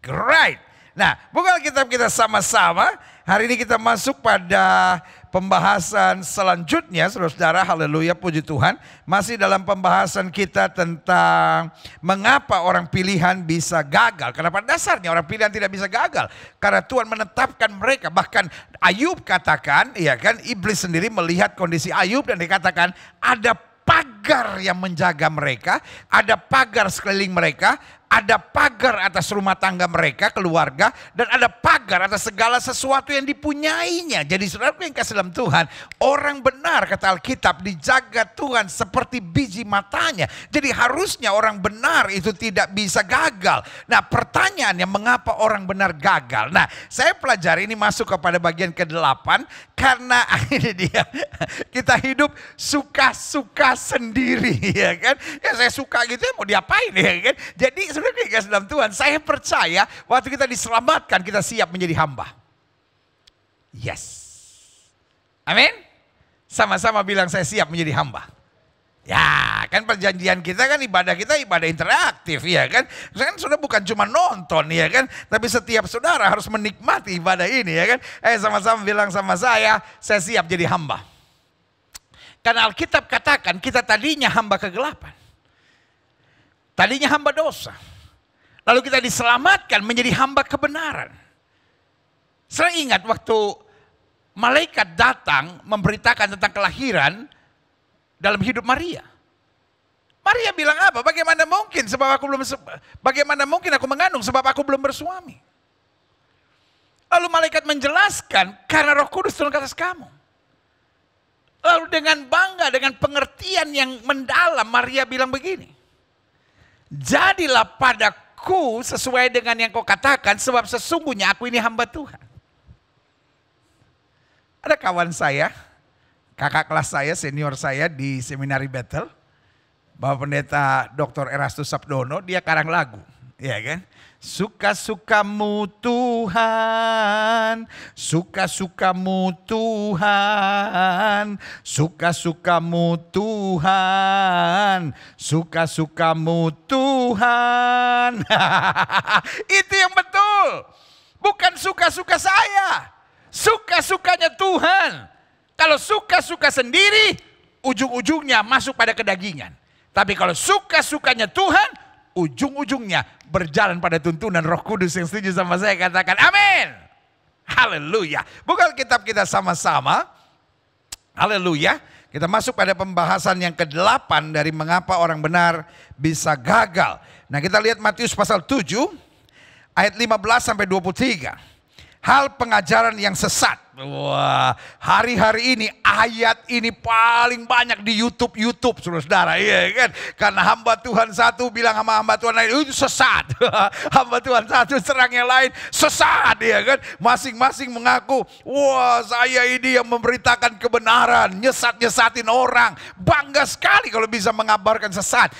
Great. Nah, buka kitab kita sama-sama. Hari ini kita masuk pada pembahasan selanjutnya, saudara-saudara, haleluya, puji Tuhan. Masih dalam pembahasan kita tentang mengapa orang pilihan bisa gagal. Kenapa dasarnya orang pilihan tidak bisa gagal. Karena Tuhan menetapkan mereka. Bahkan Ayub katakan, ya kan, iblis sendiri melihat kondisi Ayub dan dikatakan ada pagar yang menjaga mereka, ada pagar sekeliling mereka, ada pagar atas rumah tangga mereka, keluarga, dan ada pagar atas segala sesuatu yang dipunyainya. Jadi saudara yang kasih dalam Tuhan, orang benar kata Alkitab dijaga Tuhan seperti biji matanya. Jadi harusnya orang benar itu tidak bisa gagal. Nah pertanyaannya mengapa orang benar gagal? Nah saya pelajari ini masuk kepada bagian ke-8 karena ini dia kita hidup suka-suka sendiri ya kan. Ya saya suka gitu ya mau diapain ya kan. Jadi Saudara kasih dalam Tuhan, saya percaya waktu kita diselamatkan kita siap menjadi hamba. Yes. Amin. Sama-sama bilang saya siap menjadi hamba. Ya kan perjanjian kita kan ibadah kita ibadah interaktif ya kan. Kan sudah bukan cuma nonton ya kan. Tapi setiap saudara harus menikmati ibadah ini ya kan. Eh sama-sama bilang sama saya, saya siap jadi hamba. Karena Alkitab katakan kita tadinya hamba kegelapan. Tadinya hamba dosa. Lalu kita diselamatkan menjadi hamba kebenaran. Saya ingat waktu malaikat datang memberitakan tentang kelahiran dalam hidup Maria. Maria bilang apa? Bagaimana mungkin sebab aku belum bagaimana mungkin aku mengandung sebab aku belum bersuami? Lalu malaikat menjelaskan karena Roh Kudus turun ke atas kamu. Lalu dengan bangga, dengan pengertian yang mendalam, Maria bilang begini. Jadilah padaku aku sesuai dengan yang kau katakan sebab sesungguhnya aku ini hamba Tuhan. Ada kawan saya, kakak kelas saya, senior saya di seminari battle. Bapak pendeta Dr. Erastus Sabdono, dia karang lagu. Ya kan? Suka-sukamu Tuhan, suka-sukamu Tuhan, suka-sukamu Tuhan, suka-sukamu Tuhan. Itu yang betul. Bukan suka-suka saya. Suka-sukanya Tuhan. Kalau suka-suka sendiri, ujung-ujungnya masuk pada kedagingan. Tapi kalau suka-sukanya Tuhan, ujung-ujungnya berjalan pada tuntunan roh kudus yang setuju sama saya katakan amin. Haleluya. Buka kitab kita sama-sama. Haleluya. Kita masuk pada pembahasan yang ke-8 dari mengapa orang benar bisa gagal. Nah kita lihat Matius pasal 7 ayat 15 sampai 23 hal pengajaran yang sesat. Wah, hari-hari ini ayat ini paling banyak di YouTube YouTube Saudara-saudara, iya kan? Karena hamba Tuhan satu bilang sama hamba Tuhan lain itu sesat. hamba Tuhan satu serang yang lain sesat, ya kan? Masing-masing mengaku, wah saya ini yang memberitakan kebenaran, nyesat-nyesatin orang. Bangga sekali kalau bisa mengabarkan sesat.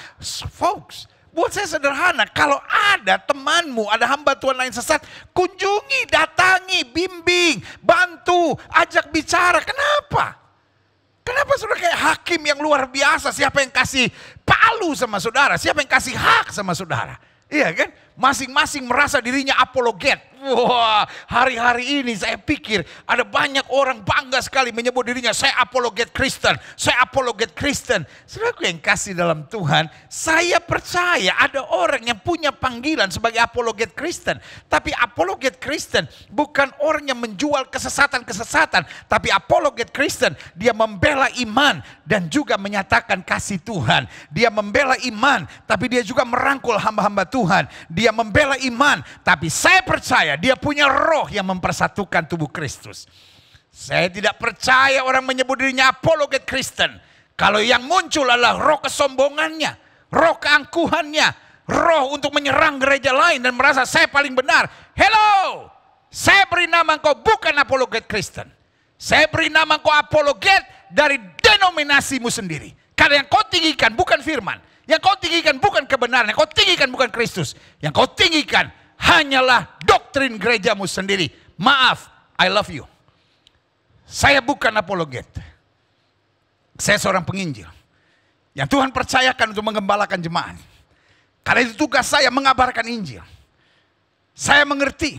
Folks, Buat saya sederhana, kalau ada temanmu, ada hamba Tuhan lain sesat, kunjungi, datangi, bimbing, bantu, ajak bicara. Kenapa? Kenapa sudah kayak hakim yang luar biasa? Siapa yang kasih palu sama saudara? Siapa yang kasih hak sama saudara? Iya kan? Masing-masing merasa dirinya apologet. Wah, hari-hari ini saya pikir ada banyak orang bangga sekali menyebut dirinya, saya apologet Kristen, saya apologet Kristen. Saudaraku yang kasih dalam Tuhan, saya percaya ada orang yang punya panggilan sebagai apologet Kristen. Tapi apologet Kristen bukan orang yang menjual kesesatan-kesesatan, tapi apologet Kristen dia membela iman dan juga menyatakan kasih Tuhan. Dia membela iman, tapi dia juga merangkul hamba-hamba Tuhan. Dia membela iman, tapi saya percaya percaya dia punya roh yang mempersatukan tubuh Kristus. Saya tidak percaya orang menyebut dirinya apologet Kristen. Kalau yang muncul adalah roh kesombongannya, roh keangkuhannya, roh untuk menyerang gereja lain dan merasa saya paling benar. Hello, saya beri nama engkau bukan apologet Kristen. Saya beri nama engkau apologet dari denominasimu sendiri. Karena yang kau tinggikan bukan firman. Yang kau tinggikan bukan kebenaran. Yang kau tinggikan bukan Kristus. Yang kau tinggikan hanyalah doktrin gerejamu sendiri. Maaf, I love you. Saya bukan apologet. Saya seorang penginjil. Yang Tuhan percayakan untuk mengembalakan jemaat. Karena itu tugas saya mengabarkan Injil. Saya mengerti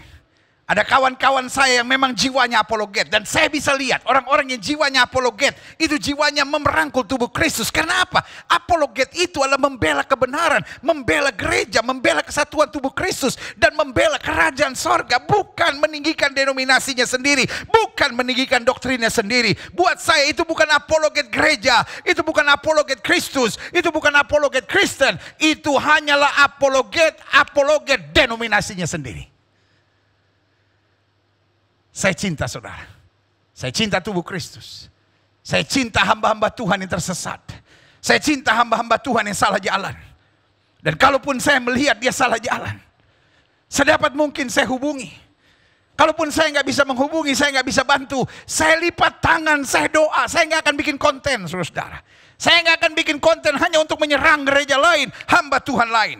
ada kawan-kawan saya yang memang jiwanya apologet. Dan saya bisa lihat orang-orang yang jiwanya apologet. Itu jiwanya memerangkul tubuh Kristus. Karena apa? Apologet itu adalah membela kebenaran. Membela gereja. Membela kesatuan tubuh Kristus. Dan membela kerajaan sorga. Bukan meninggikan denominasinya sendiri. Bukan meninggikan doktrinnya sendiri. Buat saya itu bukan apologet gereja. Itu bukan apologet Kristus. Itu bukan apologet Kristen. Itu hanyalah apologet-apologet denominasinya sendiri. Saya cinta saudara. Saya cinta tubuh Kristus. Saya cinta hamba-hamba Tuhan yang tersesat. Saya cinta hamba-hamba Tuhan yang salah jalan. Dan kalaupun saya melihat dia salah jalan, sedapat mungkin saya hubungi. Kalaupun saya nggak bisa menghubungi, saya nggak bisa bantu, saya lipat tangan, saya doa, saya nggak akan bikin konten, saudara. Saya nggak akan bikin konten hanya untuk menyerang gereja lain, hamba Tuhan lain.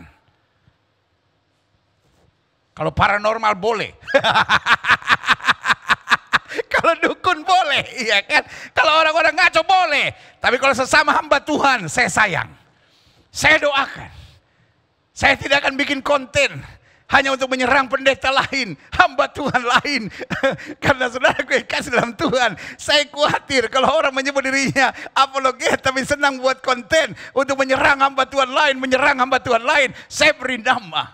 Kalau paranormal boleh. Kalau dukun boleh, iya kan? Kalau orang-orang ngaco boleh. Tapi kalau sesama hamba Tuhan, saya sayang. Saya doakan. Saya tidak akan bikin konten hanya untuk menyerang pendeta lain, hamba Tuhan lain. Karena saudara gue kasih dalam Tuhan. Saya khawatir kalau orang menyebut dirinya apologet tapi senang buat konten untuk menyerang hamba Tuhan lain, menyerang hamba Tuhan lain. Saya beri nama.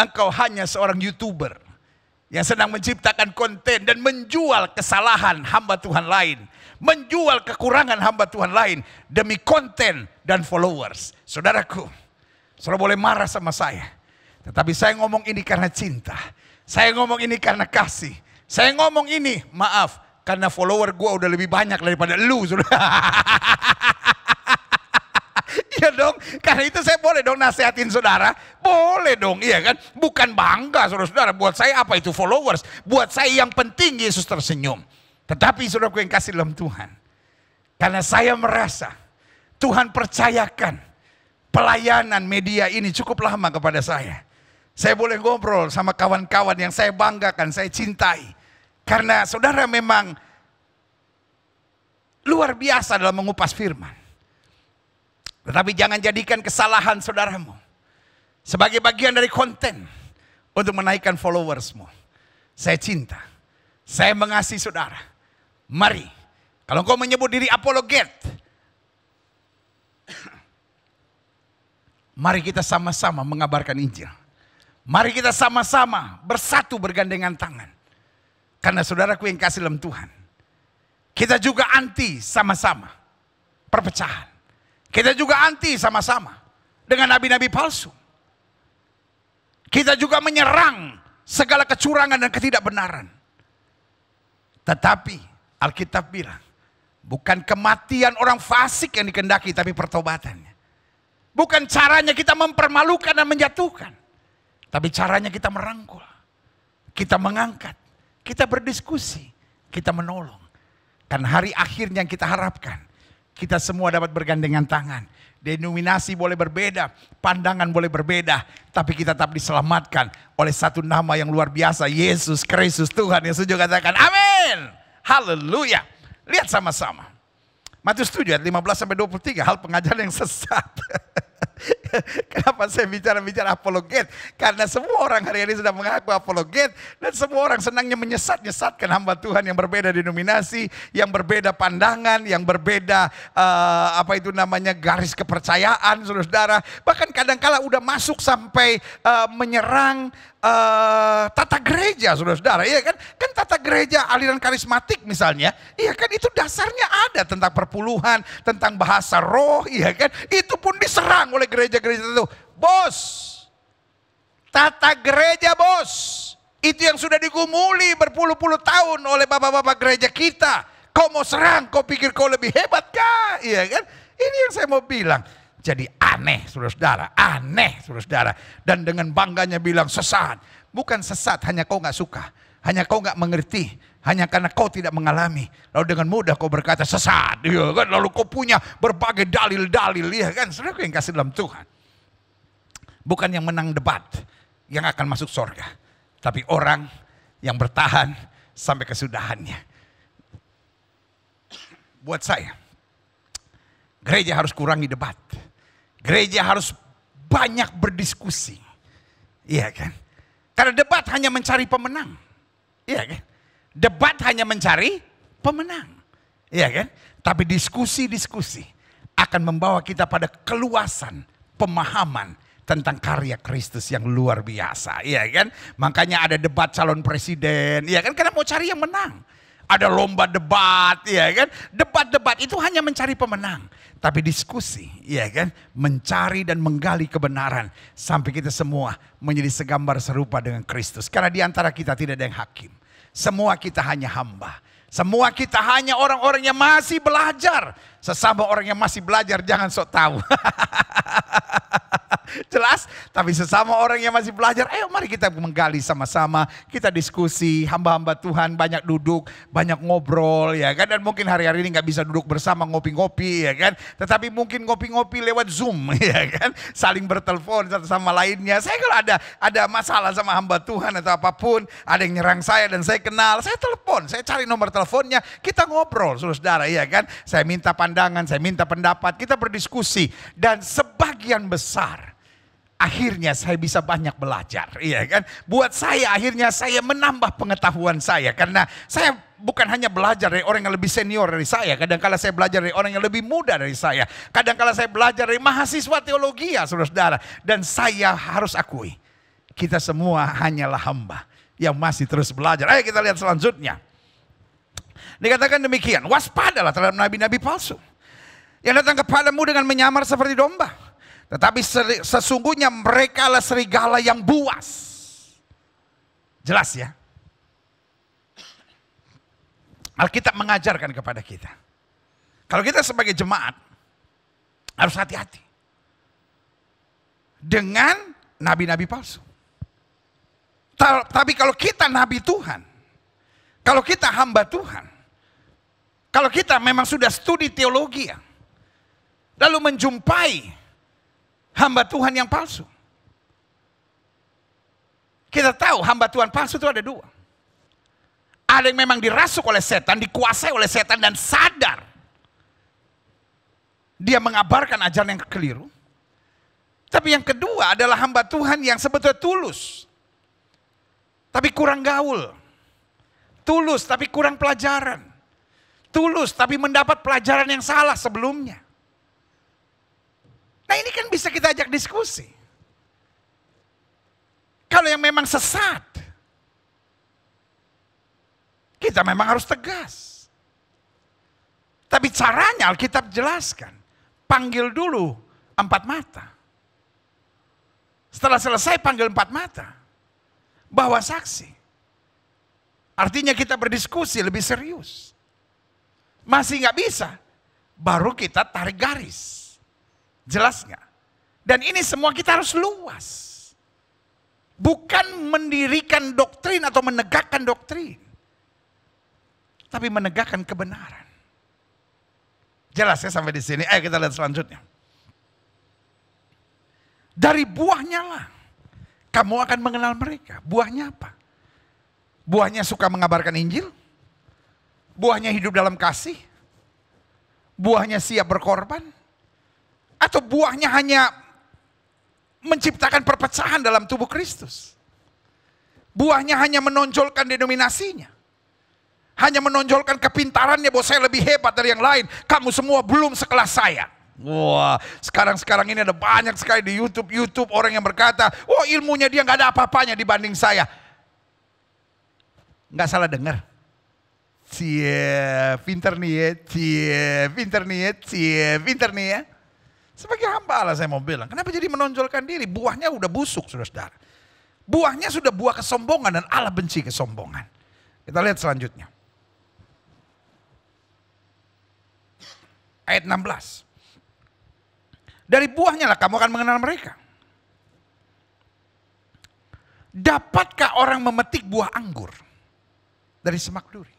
Engkau hanya seorang YouTuber yang sedang menciptakan konten dan menjual kesalahan hamba Tuhan lain, menjual kekurangan hamba Tuhan lain demi konten dan followers. Saudaraku, saudara boleh marah sama saya, tetapi saya ngomong ini karena cinta, saya ngomong ini karena kasih, saya ngomong ini maaf karena follower gue udah lebih banyak daripada lu, saudara. Iya dong, karena itu saya boleh dong nasihatin saudara. Boleh dong, iya kan? Bukan bangga saudara-saudara. Buat saya apa itu followers? Buat saya yang penting Yesus tersenyum. Tetapi saudaraku yang kasih dalam Tuhan. Karena saya merasa Tuhan percayakan pelayanan media ini cukup lama kepada saya. Saya boleh ngobrol sama kawan-kawan yang saya banggakan, saya cintai. Karena saudara memang luar biasa dalam mengupas firman. Tetapi jangan jadikan kesalahan saudaramu sebagai bagian dari konten untuk menaikkan followersmu. Saya cinta, saya mengasihi saudara. Mari, kalau kau menyebut diri apologet, mari kita sama-sama mengabarkan Injil. Mari kita sama-sama bersatu bergandengan tangan. Karena saudaraku yang kasih dalam Tuhan. Kita juga anti sama-sama perpecahan. Kita juga anti sama-sama dengan nabi-nabi palsu. Kita juga menyerang segala kecurangan dan ketidakbenaran. Tetapi Alkitab bilang, bukan kematian orang fasik yang dikendaki, tapi pertobatannya. Bukan caranya kita mempermalukan dan menjatuhkan. Tapi caranya kita merangkul. Kita mengangkat. Kita berdiskusi. Kita menolong. Karena hari akhirnya yang kita harapkan kita semua dapat bergandengan tangan. Denominasi boleh berbeda, pandangan boleh berbeda, tapi kita tetap diselamatkan oleh satu nama yang luar biasa, Yesus Kristus Tuhan. yang juga katakan, amin. Haleluya. Lihat sama-sama. Matius 7 ayat 15 sampai 23, hal pengajaran yang sesat. Kenapa saya bicara-bicara apologet? Karena semua orang hari ini sudah mengaku apologet dan semua orang senangnya menyesat-nyesatkan hamba Tuhan yang berbeda denominasi, yang berbeda pandangan, yang berbeda uh, apa itu namanya garis kepercayaan, saudara-saudara. Bahkan kadangkala udah masuk sampai uh, menyerang uh, tata gereja, saudara-saudara. Iya kan? Kan tata gereja aliran karismatik misalnya, iya kan itu dasarnya ada tentang perpuluhan, tentang bahasa roh, iya kan? Itu pun diserang oleh gereja-gereja itu, Bos, tata gereja bos. Itu yang sudah digumuli berpuluh-puluh tahun oleh bapak-bapak gereja kita. Kau mau serang, kau pikir kau lebih hebat kah? Iya kan? Ini yang saya mau bilang. Jadi aneh saudara, aneh saudara. Dan dengan bangganya bilang sesat. Bukan sesat, hanya kau gak suka. Hanya kau gak mengerti hanya karena kau tidak mengalami. Lalu dengan mudah kau berkata sesat, ya kan? Lalu kau punya berbagai dalil-dalil, ya kan? Sudah yang kasih dalam Tuhan. Bukan yang menang debat yang akan masuk surga, tapi orang yang bertahan sampai kesudahannya. Buat saya, gereja harus kurangi debat. Gereja harus banyak berdiskusi. Iya kan? Karena debat hanya mencari pemenang. Iya kan? Debat hanya mencari pemenang. Iya kan? Tapi diskusi-diskusi akan membawa kita pada keluasan pemahaman tentang karya Kristus yang luar biasa. Iya kan? Makanya ada debat calon presiden. Iya kan? Karena mau cari yang menang. Ada lomba debat, ya kan? Debat-debat itu hanya mencari pemenang, tapi diskusi, ya kan? Mencari dan menggali kebenaran sampai kita semua menjadi segambar serupa dengan Kristus. Karena di antara kita tidak ada yang hakim semua kita hanya hamba. Semua kita hanya orang-orang yang masih belajar. Sesama orang yang masih belajar jangan sok tahu. Jelas, tapi sesama orang yang masih belajar, ayo mari kita menggali sama-sama, kita diskusi, hamba-hamba Tuhan banyak duduk, banyak ngobrol ya kan. Dan mungkin hari-hari ini nggak bisa duduk bersama ngopi-ngopi ya kan. Tetapi mungkin ngopi-ngopi lewat Zoom ya kan. Saling bertelepon satu sama lainnya. Saya kalau ada ada masalah sama hamba Tuhan atau apapun, ada yang nyerang saya dan saya kenal, saya telepon, saya cari nomor teleponnya, kita ngobrol saudara ya kan. Saya minta pandangan pandangan, saya minta pendapat, kita berdiskusi. Dan sebagian besar akhirnya saya bisa banyak belajar, iya kan? Buat saya akhirnya saya menambah pengetahuan saya karena saya bukan hanya belajar dari orang yang lebih senior dari saya, kadangkala saya belajar dari orang yang lebih muda dari saya, kadangkala saya belajar dari mahasiswa teologi, ya Saudara-saudara, dan saya harus akui kita semua hanyalah hamba yang masih terus belajar. Ayo kita lihat selanjutnya. Dikatakan demikian, waspadalah terhadap nabi-nabi palsu. Yang datang kepadamu dengan menyamar seperti domba. Tetapi sesungguhnya mereka lah serigala yang buas. Jelas ya? Alkitab mengajarkan kepada kita. Kalau kita sebagai jemaat harus hati-hati dengan nabi-nabi palsu. Tapi kalau kita nabi Tuhan, kalau kita hamba Tuhan, kalau kita memang sudah studi teologi, ya, lalu menjumpai hamba Tuhan yang palsu. Kita tahu hamba Tuhan palsu itu ada dua. Ada yang memang dirasuk oleh setan, dikuasai oleh setan dan sadar. Dia mengabarkan ajaran yang keliru. Tapi yang kedua adalah hamba Tuhan yang sebetulnya tulus. Tapi kurang gaul. Tulus tapi kurang pelajaran tulus tapi mendapat pelajaran yang salah sebelumnya. Nah ini kan bisa kita ajak diskusi. Kalau yang memang sesat, kita memang harus tegas. Tapi caranya Alkitab jelaskan. Panggil dulu empat mata. Setelah selesai panggil empat mata. bawa saksi. Artinya kita berdiskusi lebih serius masih nggak bisa, baru kita tarik garis. Jelas nggak? Dan ini semua kita harus luas. Bukan mendirikan doktrin atau menegakkan doktrin. Tapi menegakkan kebenaran. Jelas ya sampai di sini. Ayo kita lihat selanjutnya. Dari buahnya lah. Kamu akan mengenal mereka. Buahnya apa? Buahnya suka mengabarkan Injil? Buahnya hidup dalam kasih? Buahnya siap berkorban? Atau buahnya hanya menciptakan perpecahan dalam tubuh Kristus? Buahnya hanya menonjolkan denominasinya. Hanya menonjolkan kepintarannya bahwa saya lebih hebat dari yang lain. Kamu semua belum sekelas saya. Wah, sekarang-sekarang ini ada banyak sekali di YouTube-YouTube orang yang berkata, oh ilmunya dia nggak ada apa-apanya dibanding saya. Nggak salah dengar. Cie, pinter nih ya, cie, pinter nih ya, cie, pinter nih ya. Sebagai hamba Allah saya mau bilang, kenapa jadi menonjolkan diri? Buahnya udah busuk saudara-saudara. Buahnya sudah buah kesombongan dan Allah benci kesombongan. Kita lihat selanjutnya. Ayat 16. Dari buahnya lah kamu akan mengenal mereka. Dapatkah orang memetik buah anggur dari semak duri?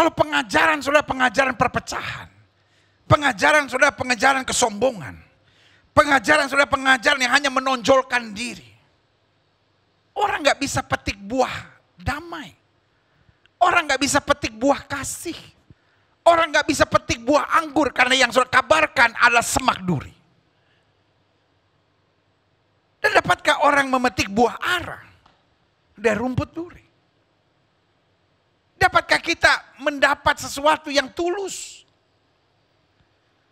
Kalau pengajaran sudah pengajaran perpecahan. Pengajaran sudah pengajaran kesombongan. Pengajaran sudah pengajaran yang hanya menonjolkan diri. Orang gak bisa petik buah damai. Orang gak bisa petik buah kasih. Orang gak bisa petik buah anggur karena yang sudah kabarkan adalah semak duri. Dan dapatkah orang memetik buah arah dari rumput duri? Dapatkah kita mendapat sesuatu yang tulus?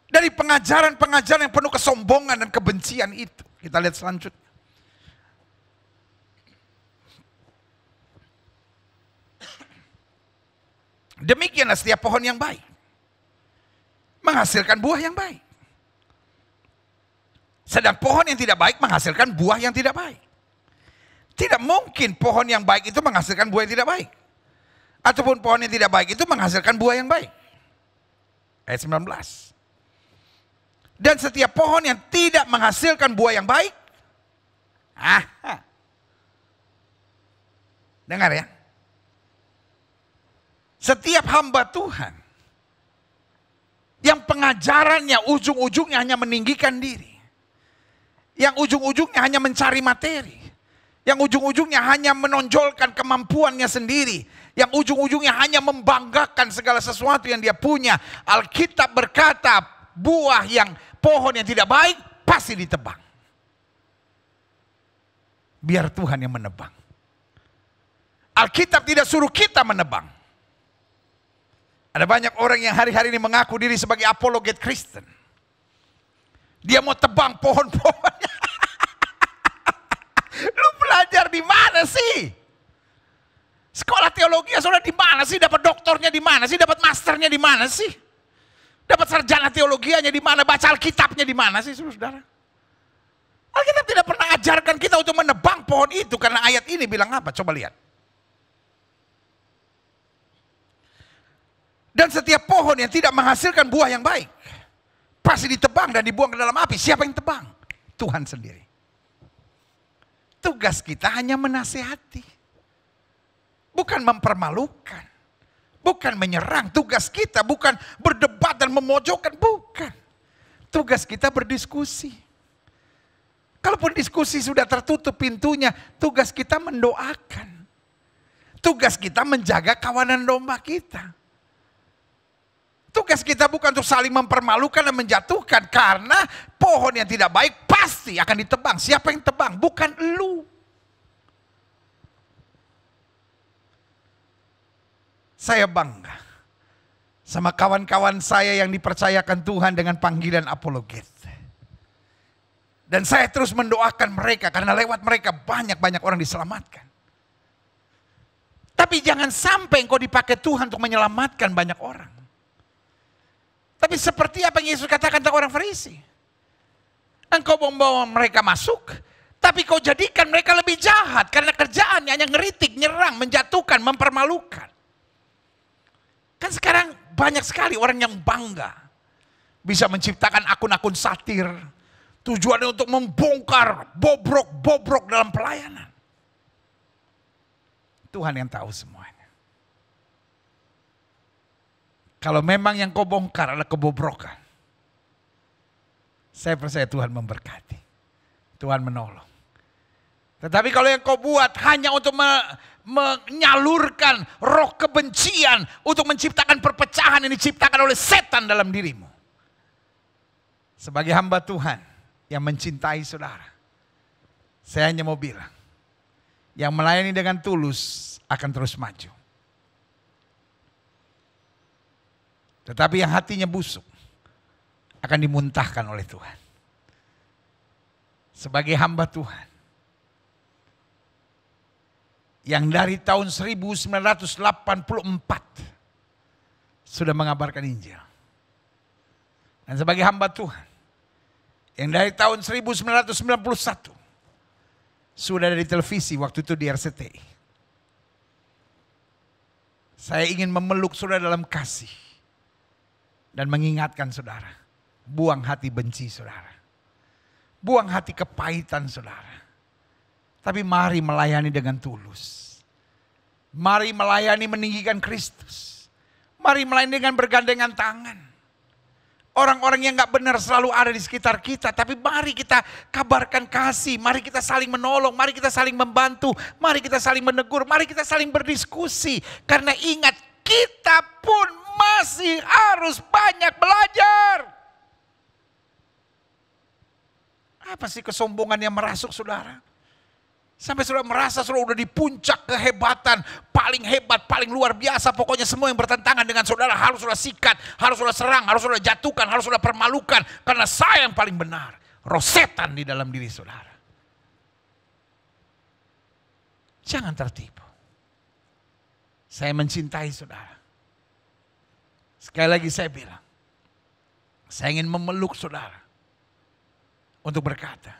Dari pengajaran-pengajaran yang penuh kesombongan dan kebencian itu. Kita lihat selanjutnya. Demikianlah setiap pohon yang baik. Menghasilkan buah yang baik. Sedang pohon yang tidak baik menghasilkan buah yang tidak baik. Tidak mungkin pohon yang baik itu menghasilkan buah yang tidak baik ataupun pohon yang tidak baik itu menghasilkan buah yang baik. Ayat 19. Dan setiap pohon yang tidak menghasilkan buah yang baik, ah, dengar ya. Setiap hamba Tuhan yang pengajarannya ujung-ujungnya hanya meninggikan diri. Yang ujung-ujungnya hanya mencari materi. Yang ujung-ujungnya hanya menonjolkan kemampuannya sendiri yang ujung-ujungnya hanya membanggakan segala sesuatu yang dia punya. Alkitab berkata, buah yang pohon yang tidak baik pasti ditebang. Biar Tuhan yang menebang. Alkitab tidak suruh kita menebang. Ada banyak orang yang hari-hari ini mengaku diri sebagai apologet Kristen. Dia mau tebang pohon pohonnya Lu belajar di mana sih? Sekolah teologi ya saudara di mana sih? Dapat doktornya di mana sih? Dapat masternya di mana sih? Dapat sarjana teologianya di mana? Baca Alkitabnya di mana sih saudara? Alkitab tidak pernah ajarkan kita untuk menebang pohon itu karena ayat ini bilang apa? Coba lihat. Dan setiap pohon yang tidak menghasilkan buah yang baik pasti ditebang dan dibuang ke dalam api. Siapa yang tebang? Tuhan sendiri. Tugas kita hanya menasehati bukan mempermalukan, bukan menyerang. Tugas kita bukan berdebat dan memojokkan, bukan. Tugas kita berdiskusi. Kalaupun diskusi sudah tertutup pintunya, tugas kita mendoakan. Tugas kita menjaga kawanan domba kita. Tugas kita bukan untuk saling mempermalukan dan menjatuhkan karena pohon yang tidak baik pasti akan ditebang. Siapa yang tebang? Bukan lu. Saya bangga sama kawan-kawan saya yang dipercayakan Tuhan dengan panggilan apologet. Dan saya terus mendoakan mereka karena lewat mereka banyak-banyak orang diselamatkan. Tapi jangan sampai engkau dipakai Tuhan untuk menyelamatkan banyak orang. Tapi seperti apa yang Yesus katakan tentang orang Farisi. Engkau membawa mereka masuk, tapi kau jadikan mereka lebih jahat karena kerjaannya hanya ngeritik, nyerang, menjatuhkan, mempermalukan. Kan sekarang banyak sekali orang yang bangga. Bisa menciptakan akun-akun satir. Tujuannya untuk membongkar bobrok-bobrok dalam pelayanan. Tuhan yang tahu semuanya. Kalau memang yang kau bongkar adalah kebobrokan. Saya percaya Tuhan memberkati. Tuhan menolong. Tetapi kalau yang kau buat hanya untuk menyalurkan roh kebencian untuk menciptakan perpecahan yang diciptakan oleh setan dalam dirimu. Sebagai hamba Tuhan yang mencintai saudara, saya hanya mau bilang, yang melayani dengan tulus akan terus maju. Tetapi yang hatinya busuk akan dimuntahkan oleh Tuhan. Sebagai hamba Tuhan, yang dari tahun 1984 sudah mengabarkan Injil. Dan sebagai hamba Tuhan yang dari tahun 1991 sudah ada di televisi waktu itu di RCTI. Saya ingin memeluk saudara dalam kasih dan mengingatkan saudara, buang hati benci saudara. Buang hati kepahitan saudara tapi mari melayani dengan tulus. Mari melayani meninggikan Kristus. Mari melayani dengan bergandengan tangan. Orang-orang yang gak benar selalu ada di sekitar kita. Tapi mari kita kabarkan kasih. Mari kita saling menolong. Mari kita saling membantu. Mari kita saling menegur. Mari kita saling berdiskusi. Karena ingat kita pun masih harus banyak belajar. Apa sih kesombongan yang merasuk saudara? Sampai saudara merasa saudara udah di puncak kehebatan, paling hebat, paling luar biasa. Pokoknya semua yang bertentangan dengan saudara harus sudah sikat, harus sudah serang, harus sudah jatuhkan, harus sudah permalukan. Karena saya yang paling benar. Rosetan di dalam diri saudara. Jangan tertipu. Saya mencintai saudara. Sekali lagi saya bilang. Saya ingin memeluk saudara. Untuk berkata,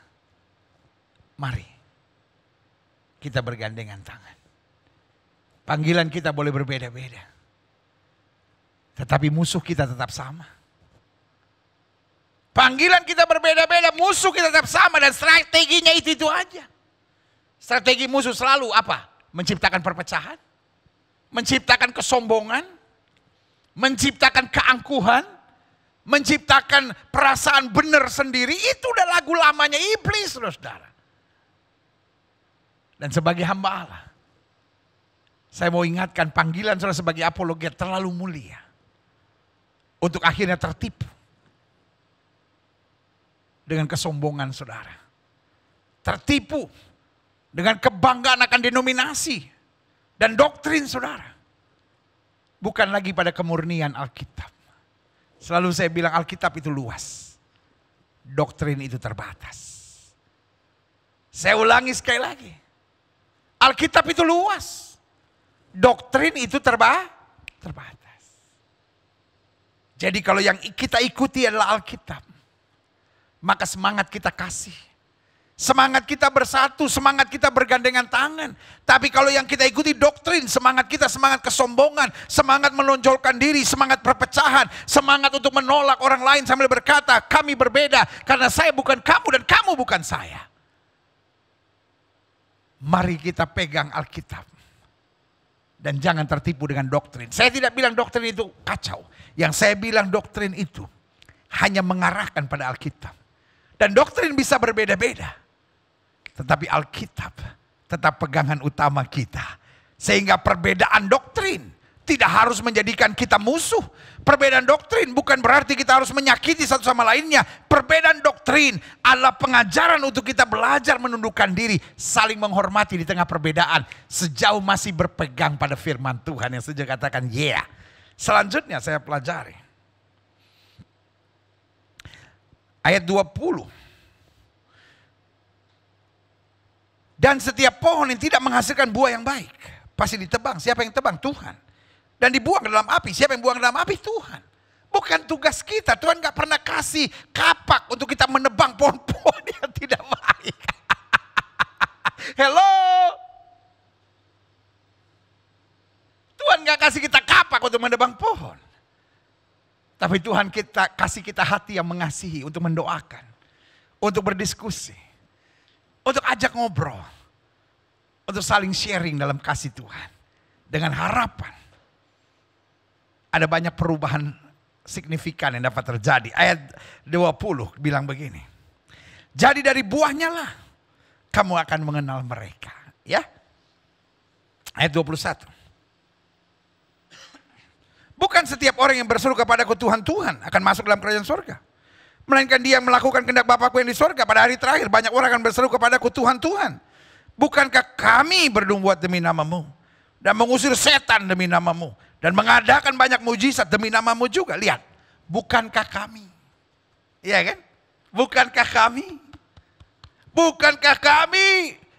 mari kita bergandengan tangan. Panggilan kita boleh berbeda-beda. Tetapi musuh kita tetap sama. Panggilan kita berbeda-beda, musuh kita tetap sama dan strateginya itu-itu aja. Strategi musuh selalu apa? Menciptakan perpecahan, menciptakan kesombongan, menciptakan keangkuhan, menciptakan perasaan benar sendiri. Itu udah lagu lamanya iblis, saudara dan sebagai hamba Allah. Saya mau ingatkan panggilan saudara sebagai apologet terlalu mulia. Untuk akhirnya tertipu. Dengan kesombongan saudara. Tertipu dengan kebanggaan akan denominasi dan doktrin saudara. Bukan lagi pada kemurnian Alkitab. Selalu saya bilang Alkitab itu luas. Doktrin itu terbatas. Saya ulangi sekali lagi. Alkitab itu luas. Doktrin itu terba terbatas. Jadi kalau yang kita ikuti adalah Alkitab, maka semangat kita kasih. Semangat kita bersatu, semangat kita bergandengan tangan. Tapi kalau yang kita ikuti doktrin, semangat kita semangat kesombongan, semangat menonjolkan diri, semangat perpecahan, semangat untuk menolak orang lain sambil berkata, kami berbeda karena saya bukan kamu dan kamu bukan saya. Mari kita pegang Alkitab. Dan jangan tertipu dengan doktrin. Saya tidak bilang doktrin itu kacau. Yang saya bilang doktrin itu hanya mengarahkan pada Alkitab. Dan doktrin bisa berbeda-beda. Tetapi Alkitab tetap pegangan utama kita. Sehingga perbedaan doktrin tidak harus menjadikan kita musuh. Perbedaan doktrin bukan berarti kita harus menyakiti satu sama lainnya. Perbedaan doktrin adalah pengajaran untuk kita belajar menundukkan diri, saling menghormati di tengah perbedaan sejauh masih berpegang pada firman Tuhan yang sejak katakan, "Ya." Yeah. Selanjutnya saya pelajari ayat 20. Dan setiap pohon yang tidak menghasilkan buah yang baik pasti ditebang. Siapa yang tebang? Tuhan dan dibuang ke dalam api. Siapa yang buang ke dalam api? Tuhan. Bukan tugas kita. Tuhan gak pernah kasih kapak untuk kita menebang pohon-pohon yang tidak baik. Hello. Tuhan gak kasih kita kapak untuk menebang pohon. Tapi Tuhan kita kasih kita hati yang mengasihi untuk mendoakan. Untuk berdiskusi. Untuk ajak ngobrol. Untuk saling sharing dalam kasih Tuhan. Dengan harapan ada banyak perubahan signifikan yang dapat terjadi. Ayat 20 bilang begini. Jadi dari buahnya lah kamu akan mengenal mereka. Ya. Ayat 21. Bukan setiap orang yang berseru kepada ku Tuhan, Tuhan akan masuk dalam kerajaan surga. Melainkan dia melakukan kehendak Bapakku yang di surga. Pada hari terakhir banyak orang akan berseru kepada ku Tuhan, Tuhan. Bukankah kami berdua demi namamu. Dan mengusir setan demi namamu dan mengadakan banyak mujizat demi namamu juga. Lihat, bukankah kami? Iya kan? Bukankah kami? Bukankah kami?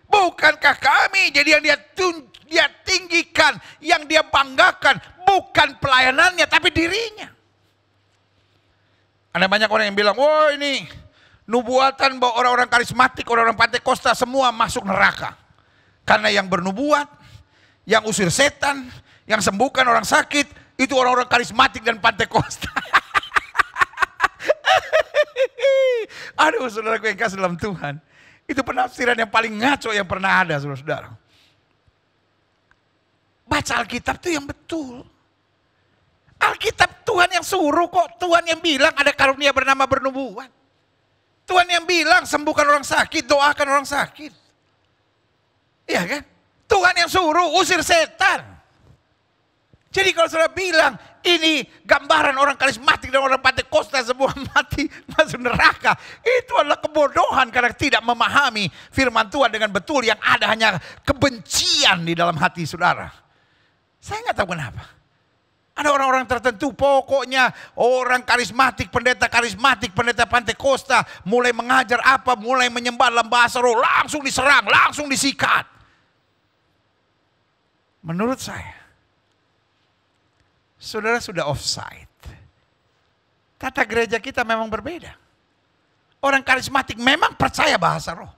Bukankah kami? Jadi yang dia tun dia tinggikan, yang dia banggakan bukan pelayanannya tapi dirinya. Ada banyak orang yang bilang, "Wah, oh, ini nubuatan bahwa orang-orang karismatik, orang-orang pantai kosta semua masuk neraka." Karena yang bernubuat, yang usir setan, yang sembuhkan orang sakit, itu orang-orang karismatik dan pantekosta. Aduh saudara saudaraku yang kasih dalam Tuhan. Itu penafsiran yang paling ngaco yang pernah ada saudara-saudara. Baca Alkitab itu yang betul. Alkitab Tuhan yang suruh kok. Tuhan yang bilang ada karunia bernama bernubuat. Tuhan yang bilang sembuhkan orang sakit, doakan orang sakit. Iya kan? Tuhan yang suruh usir setan. Jadi kalau saudara bilang ini gambaran orang karismatik dan orang Pantekosta semua mati masuk neraka. Itu adalah kebodohan karena tidak memahami firman Tuhan dengan betul yang ada hanya kebencian di dalam hati saudara. Saya nggak tahu kenapa. Ada orang-orang tertentu pokoknya orang karismatik, pendeta karismatik, pendeta Pantekosta mulai mengajar apa, mulai menyembah dalam bahasa roh, langsung diserang, langsung disikat. Menurut saya, saudara sudah offside. Tata gereja kita memang berbeda. Orang karismatik memang percaya bahasa roh.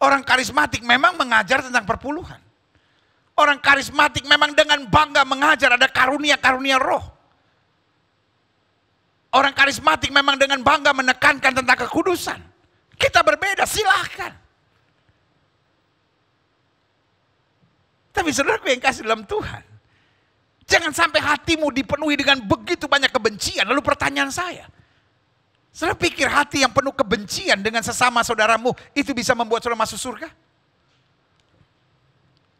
Orang karismatik memang mengajar tentang perpuluhan. Orang karismatik memang dengan bangga mengajar ada karunia-karunia roh. Orang karismatik memang dengan bangga menekankan tentang kekudusan. Kita berbeda, silahkan. Tapi saudara yang kasih dalam Tuhan. Jangan sampai hatimu dipenuhi dengan begitu banyak kebencian. Lalu pertanyaan saya, saudara pikir hati yang penuh kebencian dengan sesama saudaramu itu bisa membuat saudara masuk surga?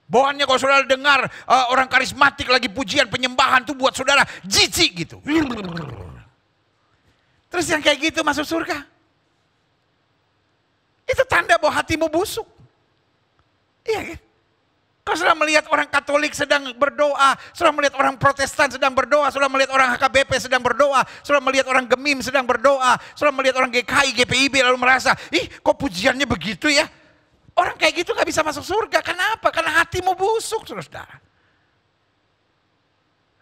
Bawaannya kalau saudara dengar uh, orang karismatik lagi pujian penyembahan tuh buat saudara jijik gitu. Terus yang kayak gitu masuk surga. Itu tanda bahwa hatimu busuk. Iya kan? Kau sudah melihat orang Katolik sedang berdoa, sudah melihat orang Protestan sedang berdoa, sudah melihat orang HKBP sedang berdoa, sudah melihat orang Gemim sedang berdoa, sudah melihat orang GKI, GPIB lalu merasa, ih kok pujiannya begitu ya? Orang kayak gitu gak bisa masuk surga, kenapa? Karena hatimu busuk, saudara.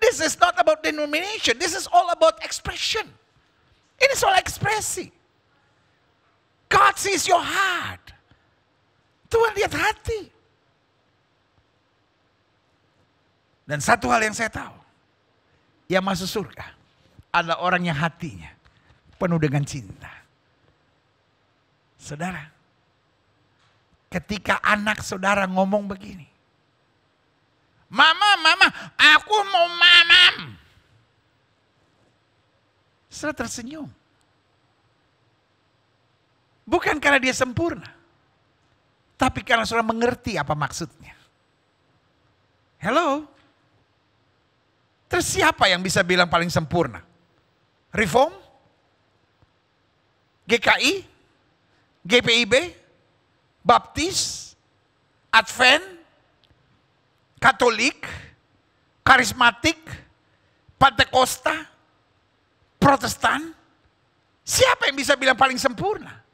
This is not about denomination, this is all about expression. Ini soal ekspresi. God sees your heart. Tuhan lihat hati. Dan satu hal yang saya tahu, yang masuk surga adalah orang yang hatinya penuh dengan cinta. Saudara, ketika anak saudara ngomong begini, Mama, mama, aku mau mamam. Saudara tersenyum. Bukan karena dia sempurna. Tapi karena saudara mengerti apa maksudnya. Hello? Terus siapa yang bisa bilang paling sempurna? Reform? GKI? GPIB? Baptis? Advent? Katolik? Karismatik? Pantekosta? Protestan? Siapa yang bisa bilang paling sempurna?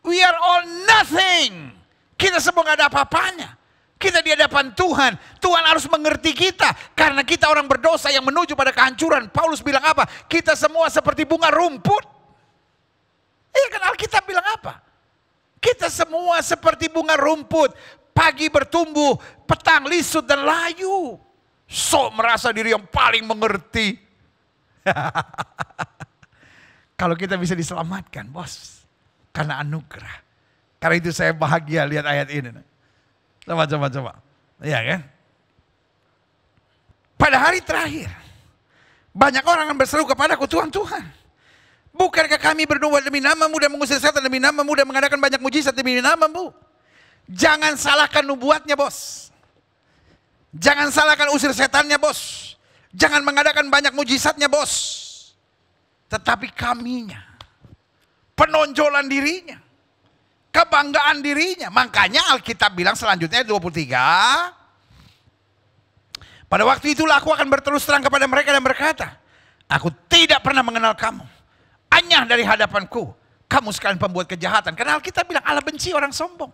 We are all nothing. Kita semua gak ada apa-apanya. Kita di hadapan Tuhan. Tuhan harus mengerti kita. Karena kita orang berdosa yang menuju pada kehancuran. Paulus bilang apa? Kita semua seperti bunga rumput. Iya kan Alkitab bilang apa? Kita semua seperti bunga rumput. Pagi bertumbuh, petang lisut dan layu. Sok merasa diri yang paling mengerti. Kalau kita bisa diselamatkan bos. Karena anugerah. Karena itu saya bahagia lihat ayat ini. Coba, coba, coba. Iya kan? Pada hari terakhir, banyak orang yang berseru kepada kepadaku, Tuhan, Tuhan. Bukankah kami berdoa demi nama dan mengusir setan demi nama dan mengadakan banyak mujizat demi nama namamu. Jangan salahkan nubuatnya bos. Jangan salahkan usir setannya bos. Jangan mengadakan banyak mujizatnya bos. Tetapi kaminya. Penonjolan dirinya kebanggaan dirinya. Makanya Alkitab bilang selanjutnya 23. Pada waktu itulah aku akan berterus terang kepada mereka dan berkata, Aku tidak pernah mengenal kamu. Anyah dari hadapanku. Kamu sekalian pembuat kejahatan. Karena Alkitab bilang Allah benci orang sombong.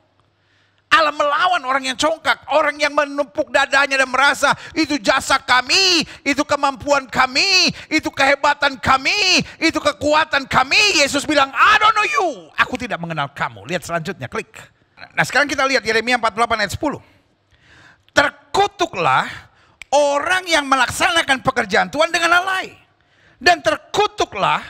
Allah melawan orang yang congkak, orang yang menumpuk dadanya dan merasa itu jasa kami, itu kemampuan kami, itu kehebatan kami, itu kekuatan kami. Yesus bilang, I don't know you. Aku tidak mengenal kamu. Lihat selanjutnya, klik. Nah sekarang kita lihat Yeremia 48 ayat 10. Terkutuklah orang yang melaksanakan pekerjaan Tuhan dengan lalai. Dan terkutuklah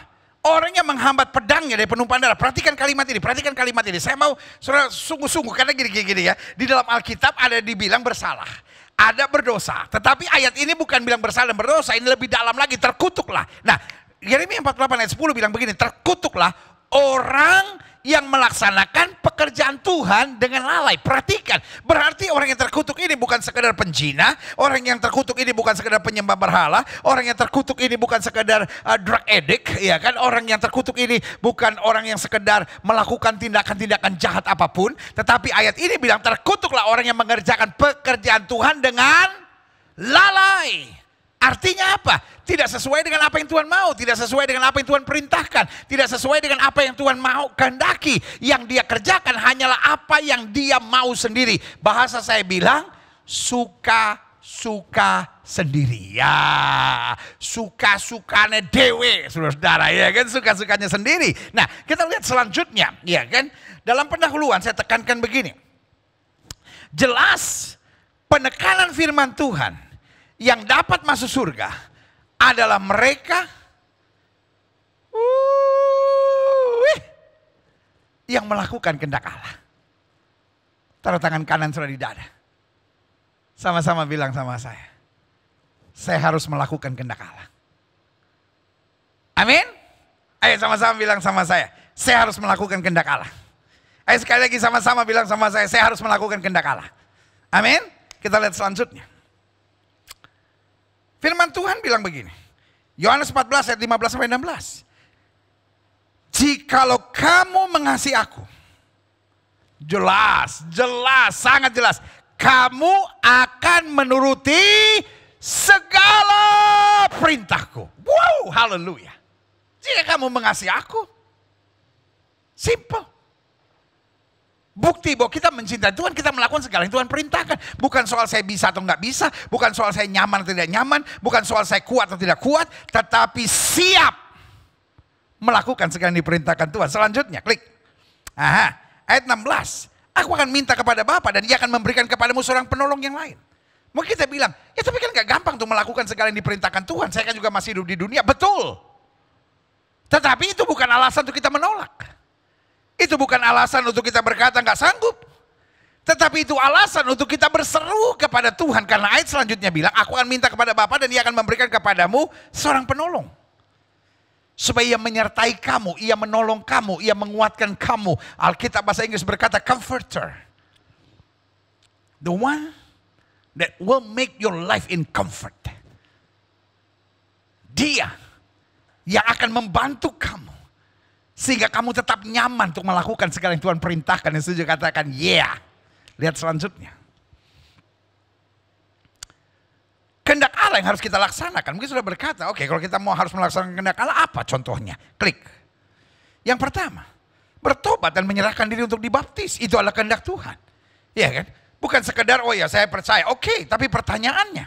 orang yang menghambat pedangnya dari penumpahan darah. Perhatikan kalimat ini, perhatikan kalimat ini. Saya mau saudara sungguh-sungguh karena gini-gini ya. Di dalam Alkitab ada dibilang bersalah. Ada berdosa. Tetapi ayat ini bukan bilang bersalah dan berdosa. Ini lebih dalam lagi, terkutuklah. Nah, Yeremia 48 ayat 10 bilang begini, terkutuklah orang yang melaksanakan pekerjaan Tuhan dengan lalai. Perhatikan, berarti orang yang terkutuk ini bukan sekedar penjina, orang yang terkutuk ini bukan sekedar penyembah berhala, orang yang terkutuk ini bukan sekedar uh, drug addict, ya kan? Orang yang terkutuk ini bukan orang yang sekedar melakukan tindakan-tindakan jahat apapun, tetapi ayat ini bilang terkutuklah orang yang mengerjakan pekerjaan Tuhan dengan lalai. Artinya apa? Tidak sesuai dengan apa yang Tuhan mau, tidak sesuai dengan apa yang Tuhan perintahkan, tidak sesuai dengan apa yang Tuhan mau kehendaki. Yang dia kerjakan hanyalah apa yang dia mau sendiri. Bahasa saya bilang suka suka sendiri. Ya, suka-sukanya dewe, saudara-saudara. Ya kan, suka-sukanya sendiri. Nah, kita lihat selanjutnya. Ya kan, dalam pendahuluan saya tekankan begini. Jelas penekanan firman Tuhan yang dapat masuk surga adalah mereka uh, yang melakukan kehendak Allah. Taruh tangan kanan sudah di dada. Sama-sama bilang sama saya. Saya harus melakukan kehendak Allah. Amin. Ayo sama-sama bilang sama saya. Saya harus melakukan kehendak Allah. Ayo sekali lagi sama-sama bilang sama saya. Saya harus melakukan kehendak Allah. Amin. Kita lihat selanjutnya. Firman Tuhan bilang begini. Yohanes 14 ayat 15 sampai 16. Jikalau kamu mengasihi aku. Jelas, jelas, sangat jelas. Kamu akan menuruti segala perintahku. Wow, haleluya. Jika kamu mengasihi aku. Simple. Bukti bahwa kita mencintai Tuhan, kita melakukan segala yang Tuhan perintahkan. Bukan soal saya bisa atau nggak bisa, bukan soal saya nyaman atau tidak nyaman, bukan soal saya kuat atau tidak kuat, tetapi siap melakukan segala yang diperintahkan Tuhan. Selanjutnya, klik. Aha, ayat 16. Aku akan minta kepada Bapa dan dia akan memberikan kepadamu seorang penolong yang lain. Mungkin kita bilang, ya tapi kan gak gampang tuh melakukan segala yang diperintahkan Tuhan. Saya kan juga masih hidup di dunia. Betul. Tetapi itu bukan alasan untuk kita menolak. Itu bukan alasan untuk kita berkata nggak sanggup. Tetapi itu alasan untuk kita berseru kepada Tuhan. Karena ayat selanjutnya bilang, aku akan minta kepada Bapa dan ia akan memberikan kepadamu seorang penolong. Supaya ia menyertai kamu, ia menolong kamu, ia menguatkan kamu. Alkitab bahasa Inggris berkata, comforter. The one that will make your life in comfort. Dia yang akan membantu kamu sehingga kamu tetap nyaman untuk melakukan segala yang Tuhan perintahkan. Yang setuju katakan, yeah. Lihat selanjutnya. Kendak Allah yang harus kita laksanakan. Mungkin sudah berkata, oke okay, kalau kita mau harus melaksanakan kendak Allah, apa contohnya? Klik. Yang pertama, bertobat dan menyerahkan diri untuk dibaptis. Itu adalah kehendak Tuhan. Iya kan? Bukan sekedar, oh ya saya percaya. Oke, okay, tapi pertanyaannya,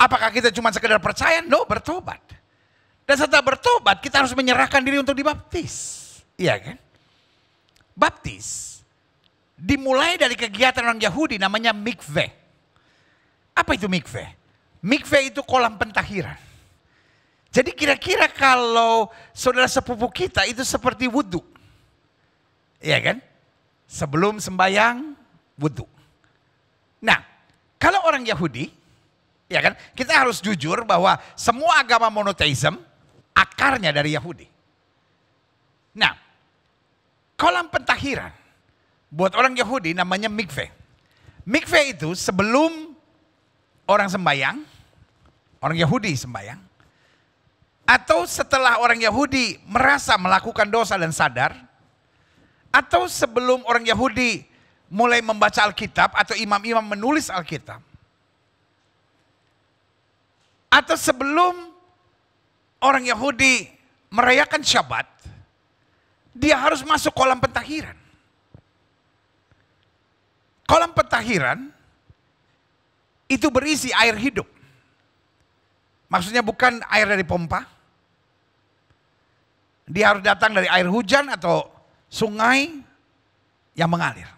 apakah kita cuma sekedar percaya? No, bertobat. Dan setelah bertobat kita harus menyerahkan diri untuk dibaptis. Iya kan? Baptis dimulai dari kegiatan orang Yahudi namanya mikveh. Apa itu mikveh? Mikveh itu kolam pentahiran. Jadi kira-kira kalau saudara sepupu kita itu seperti wudhu. Iya kan? Sebelum sembayang, wudhu. Nah, kalau orang Yahudi, ya kan, kita harus jujur bahwa semua agama monoteisme Akarnya dari Yahudi. Nah, kolam pentahiran buat orang Yahudi namanya mikveh. Mikveh itu sebelum orang sembayang, orang Yahudi sembayang, atau setelah orang Yahudi merasa melakukan dosa dan sadar, atau sebelum orang Yahudi mulai membaca Alkitab atau imam-imam menulis Alkitab, atau sebelum orang Yahudi merayakan Syabat, dia harus masuk kolam pentahiran. Kolam pentahiran itu berisi air hidup. Maksudnya bukan air dari pompa. Dia harus datang dari air hujan atau sungai yang mengalir.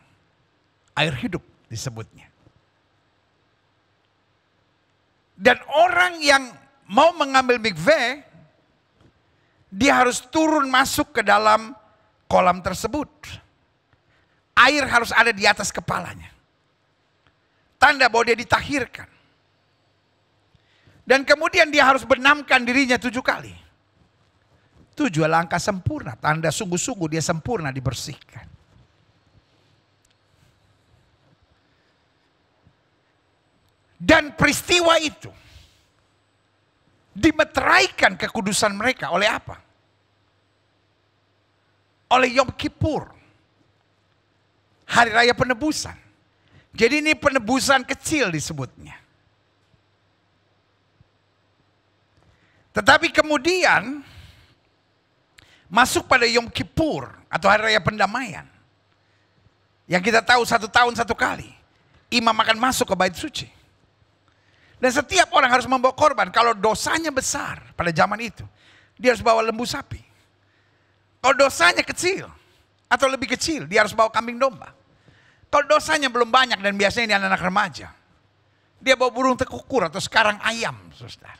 Air hidup disebutnya. Dan orang yang mau mengambil mikveh dia harus turun masuk ke dalam kolam tersebut. Air harus ada di atas kepalanya. Tanda bahwa dia ditahirkan. Dan kemudian dia harus benamkan dirinya tujuh kali. Tujuh langkah sempurna. Tanda sungguh-sungguh dia sempurna dibersihkan. Dan peristiwa itu dimeteraikan kekudusan mereka oleh apa? Oleh Yom Kippur. Hari Raya Penebusan. Jadi ini penebusan kecil disebutnya. Tetapi kemudian masuk pada Yom Kippur atau Hari Raya Pendamaian. Yang kita tahu satu tahun satu kali. Imam akan masuk ke bait suci. Dan setiap orang harus membawa korban. Kalau dosanya besar pada zaman itu, dia harus bawa lembu sapi. Kalau dosanya kecil atau lebih kecil, dia harus bawa kambing domba. Kalau dosanya belum banyak dan biasanya ini anak-anak remaja, dia bawa burung tekukur atau sekarang ayam, saudara.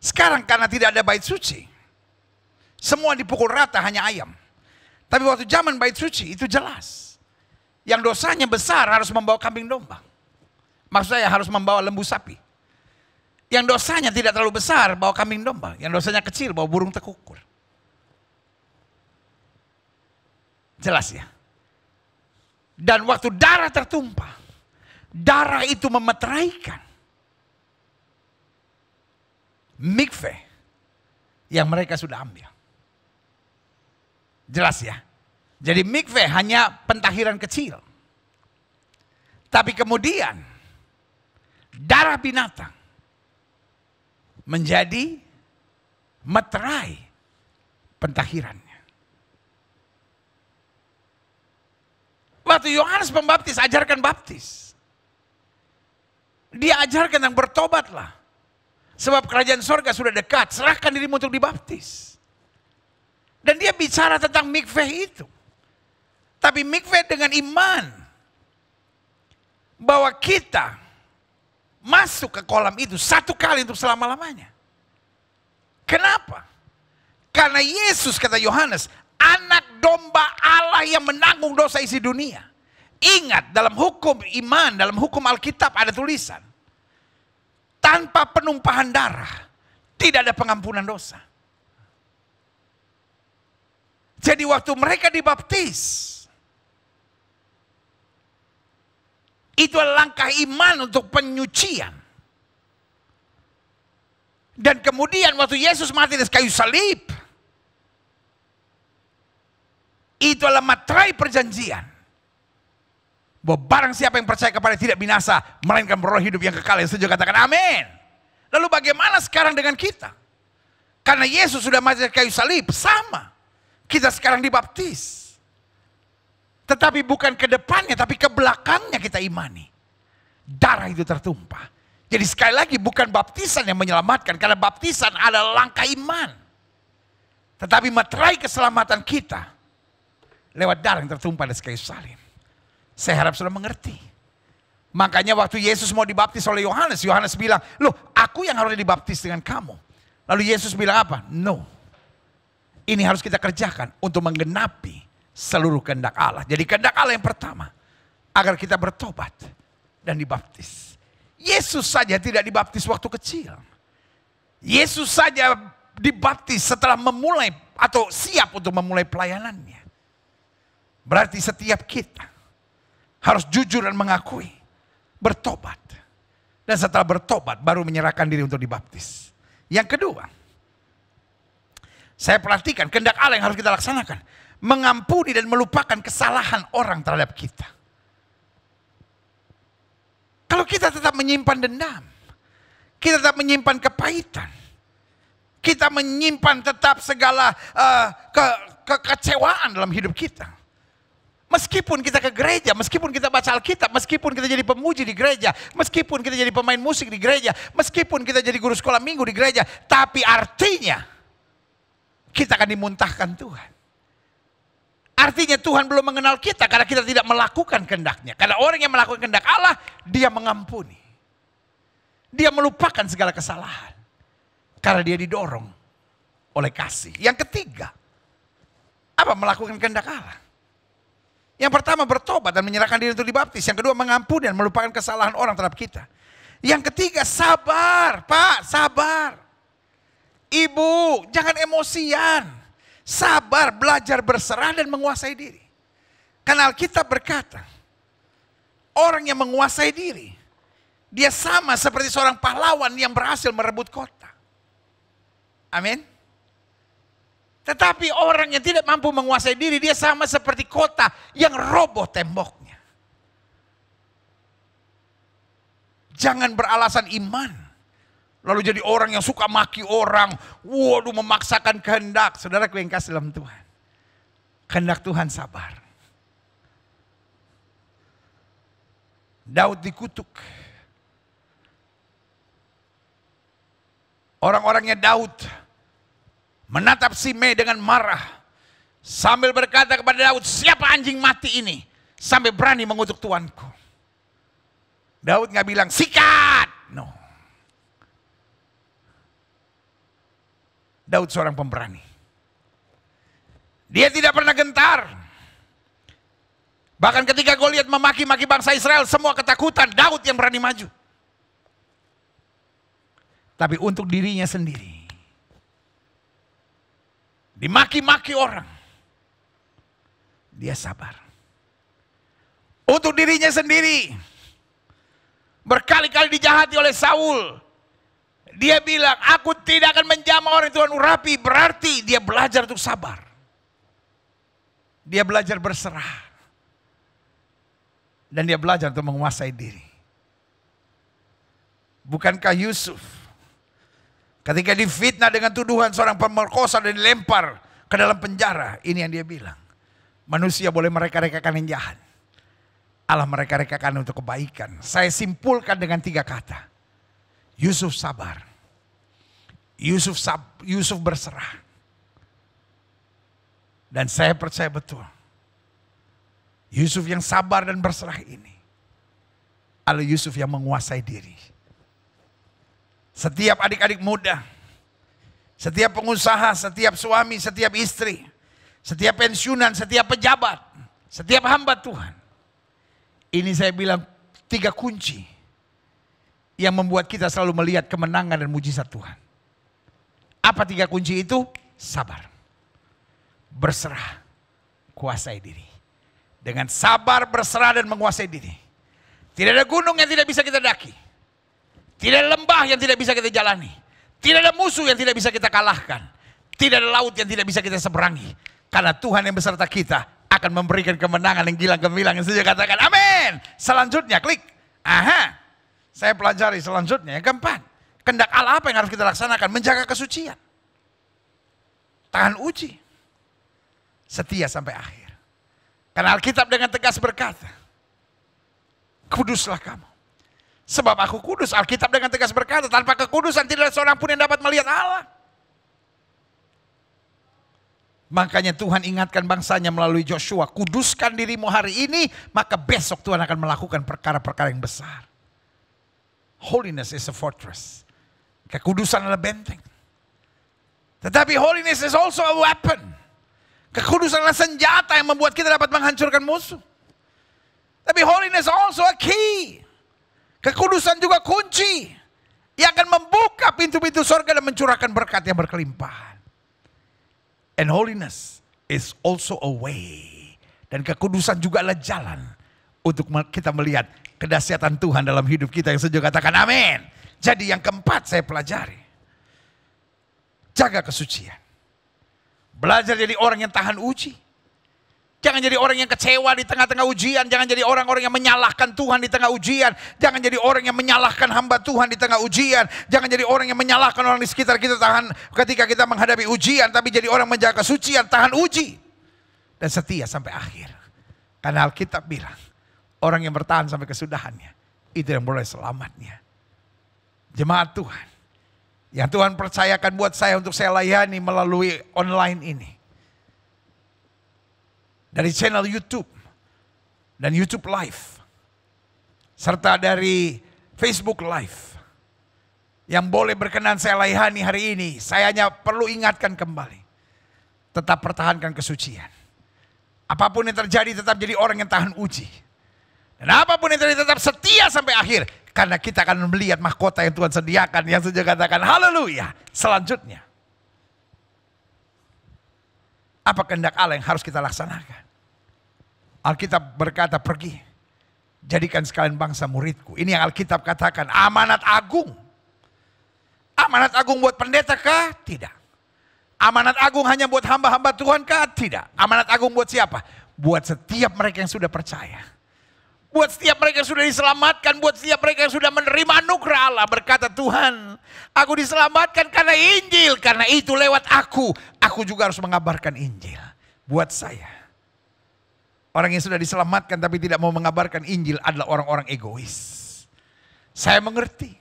Sekarang karena tidak ada bait suci, semua dipukul rata hanya ayam. Tapi waktu zaman bait suci itu jelas. Yang dosanya besar harus membawa kambing domba. Maksud saya harus membawa lembu sapi. Yang dosanya tidak terlalu besar bawa kambing domba. Yang dosanya kecil bawa burung tekukur. Jelas ya. Dan waktu darah tertumpah, darah itu memeteraikan. Mikveh yang mereka sudah ambil. Jelas ya. Jadi mikveh hanya pentahiran kecil. Tapi kemudian darah binatang menjadi meterai pentahirannya. Waktu Yohanes Pembaptis ajarkan baptis. Dia ajarkan yang bertobatlah. Sebab kerajaan sorga sudah dekat, serahkan dirimu untuk dibaptis. Dan dia bicara tentang mikveh itu. Tapi mikveh dengan iman. Bahwa kita masuk ke kolam itu satu kali untuk selama-lamanya. Kenapa? Karena Yesus kata Yohanes, anak domba Allah yang menanggung dosa isi dunia. Ingat dalam hukum iman, dalam hukum Alkitab ada tulisan. Tanpa penumpahan darah, tidak ada pengampunan dosa. Jadi waktu mereka dibaptis, Itu adalah langkah iman untuk penyucian. Dan kemudian waktu Yesus mati di kayu salib, itu adalah materai perjanjian. Bahwa barang siapa yang percaya kepada tidak binasa, melainkan beroleh hidup yang kekal. Yang setuju katakan amin. Lalu bagaimana sekarang dengan kita? Karena Yesus sudah mati di kayu salib, sama. Kita sekarang dibaptis. Tetapi bukan ke depannya, tapi ke belakangnya kita imani. Darah itu tertumpah. Jadi sekali lagi bukan baptisan yang menyelamatkan, karena baptisan adalah langkah iman. Tetapi materai keselamatan kita lewat darah yang tertumpah dari kayu salib. Saya harap sudah mengerti. Makanya waktu Yesus mau dibaptis oleh Yohanes, Yohanes bilang, loh aku yang harus dibaptis dengan kamu. Lalu Yesus bilang apa? No. Ini harus kita kerjakan untuk menggenapi seluruh kehendak Allah. Jadi kehendak Allah yang pertama agar kita bertobat dan dibaptis. Yesus saja tidak dibaptis waktu kecil. Yesus saja dibaptis setelah memulai atau siap untuk memulai pelayanannya. Berarti setiap kita harus jujur dan mengakui bertobat. Dan setelah bertobat baru menyerahkan diri untuk dibaptis. Yang kedua, saya perhatikan kehendak Allah yang harus kita laksanakan mengampuni dan melupakan kesalahan orang terhadap kita. Kalau kita tetap menyimpan dendam, kita tetap menyimpan kepahitan, kita menyimpan tetap segala uh, ke, kekecewaan dalam hidup kita. Meskipun kita ke gereja, meskipun kita baca Alkitab, meskipun kita jadi pemuji di gereja, meskipun kita jadi pemain musik di gereja, meskipun kita jadi guru sekolah minggu di gereja, tapi artinya kita akan dimuntahkan Tuhan. Artinya Tuhan belum mengenal kita karena kita tidak melakukan kehendaknya. Karena orang yang melakukan kehendak Allah, dia mengampuni. Dia melupakan segala kesalahan. Karena dia didorong oleh kasih. Yang ketiga, apa melakukan kehendak Allah? Yang pertama bertobat dan menyerahkan diri untuk dibaptis. Yang kedua mengampuni dan melupakan kesalahan orang terhadap kita. Yang ketiga sabar, Pak, sabar. Ibu, jangan emosian sabar, belajar berserah dan menguasai diri. Karena Alkitab berkata, orang yang menguasai diri, dia sama seperti seorang pahlawan yang berhasil merebut kota. Amin. Tetapi orang yang tidak mampu menguasai diri, dia sama seperti kota yang roboh temboknya. Jangan beralasan iman Lalu jadi orang yang suka maki orang. Waduh memaksakan kehendak. Saudara ku yang kasih dalam Tuhan. Kehendak Tuhan sabar. Daud dikutuk. Orang-orangnya Daud menatap Si Mei dengan marah. Sambil berkata kepada Daud, siapa anjing mati ini? Sampai berani mengutuk tuanku. Daud nggak bilang, sikat! Daud seorang pemberani. Dia tidak pernah gentar. Bahkan ketika Goliat memaki-maki bangsa Israel, semua ketakutan, Daud yang berani maju. Tapi untuk dirinya sendiri. Dimaki-maki orang. Dia sabar. Untuk dirinya sendiri. Berkali-kali dijahati oleh Saul dia bilang, aku tidak akan menjamah orang Tuhan urapi. Berarti dia belajar untuk sabar. Dia belajar berserah. Dan dia belajar untuk menguasai diri. Bukankah Yusuf ketika difitnah dengan tuduhan seorang pemerkosa dan dilempar ke dalam penjara. Ini yang dia bilang. Manusia boleh mereka-rekakan yang jahat. Allah mereka-rekakan untuk kebaikan. Saya simpulkan dengan tiga kata. Yusuf sabar. Yusuf sab Yusuf berserah. Dan saya percaya betul. Yusuf yang sabar dan berserah ini. Lalu Yusuf yang menguasai diri. Setiap adik-adik muda. Setiap pengusaha, setiap suami, setiap istri. Setiap pensiunan, setiap pejabat. Setiap hamba Tuhan. Ini saya bilang tiga kunci. Yang membuat kita selalu melihat kemenangan dan mujizat Tuhan. Apa tiga kunci itu? Sabar. Berserah. Kuasai diri. Dengan sabar, berserah dan menguasai diri. Tidak ada gunung yang tidak bisa kita daki. Tidak ada lembah yang tidak bisa kita jalani. Tidak ada musuh yang tidak bisa kita kalahkan. Tidak ada laut yang tidak bisa kita seberangi. Karena Tuhan yang beserta kita akan memberikan kemenangan yang gilang gemilang yang saya katakan. Amin. Selanjutnya klik. Aha. Saya pelajari selanjutnya yang keempat kendak Allah apa yang harus kita laksanakan? Menjaga kesucian. Tahan uji. Setia sampai akhir. Karena Alkitab dengan tegas berkata, kuduslah kamu. Sebab aku kudus, Alkitab dengan tegas berkata, tanpa kekudusan tidak ada seorang pun yang dapat melihat Allah. Makanya Tuhan ingatkan bangsanya melalui Joshua, kuduskan dirimu hari ini, maka besok Tuhan akan melakukan perkara-perkara yang besar. Holiness is a fortress. Kekudusan adalah benteng. Tetapi holiness is also a weapon. Kekudusan adalah senjata yang membuat kita dapat menghancurkan musuh. Tapi holiness also a key. Kekudusan juga kunci yang akan membuka pintu-pintu surga dan mencurahkan berkat yang berkelimpahan. And holiness is also a way. Dan kekudusan juga adalah jalan untuk kita melihat kedahsyatan Tuhan dalam hidup kita yang sejuk katakan amin. Jadi yang keempat saya pelajari. Jaga kesucian. Belajar jadi orang yang tahan uji. Jangan jadi orang yang kecewa di tengah-tengah ujian. Jangan jadi orang-orang yang menyalahkan Tuhan di tengah ujian. Jangan jadi orang yang menyalahkan hamba Tuhan di tengah ujian. Jangan jadi orang yang menyalahkan orang di sekitar kita tahan ketika kita menghadapi ujian. Tapi jadi orang menjaga kesucian, tahan uji. Dan setia sampai akhir. Karena Alkitab bilang, orang yang bertahan sampai kesudahannya, itu yang boleh selamatnya jemaat Tuhan. Yang Tuhan percayakan buat saya untuk saya layani melalui online ini. Dari channel YouTube dan YouTube Live. Serta dari Facebook Live. Yang boleh berkenan saya layani hari ini, saya hanya perlu ingatkan kembali. Tetap pertahankan kesucian. Apapun yang terjadi tetap jadi orang yang tahan uji. Dan apapun yang terjadi tetap setia sampai akhir. Karena kita akan melihat mahkota yang Tuhan sediakan. Yang sudah katakan haleluya. Selanjutnya. Apa kehendak Allah yang harus kita laksanakan? Alkitab berkata pergi. Jadikan sekalian bangsa muridku. Ini yang Alkitab katakan amanat agung. Amanat agung buat pendeta kah? Tidak. Amanat agung hanya buat hamba-hamba Tuhan kah? Tidak. Amanat agung buat siapa? Buat setiap mereka yang sudah percaya. Buat setiap mereka yang sudah diselamatkan, buat setiap mereka yang sudah menerima anugerah Allah berkata Tuhan, aku diselamatkan karena Injil, karena itu lewat aku, aku juga harus mengabarkan Injil buat saya. Orang yang sudah diselamatkan tapi tidak mau mengabarkan Injil adalah orang-orang egois. Saya mengerti.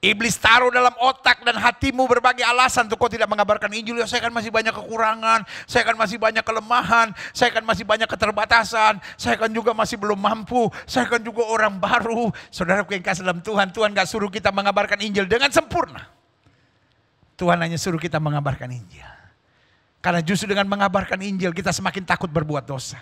Iblis taruh dalam otak dan hatimu berbagai alasan untuk kau tidak mengabarkan Injil. Ya, saya kan masih banyak kekurangan, saya kan masih banyak kelemahan, saya kan masih banyak keterbatasan, saya kan juga masih belum mampu, saya kan juga orang baru. Saudara yang kasih dalam Tuhan, Tuhan gak suruh kita mengabarkan Injil dengan sempurna. Tuhan hanya suruh kita mengabarkan Injil. Karena justru dengan mengabarkan Injil kita semakin takut berbuat dosa.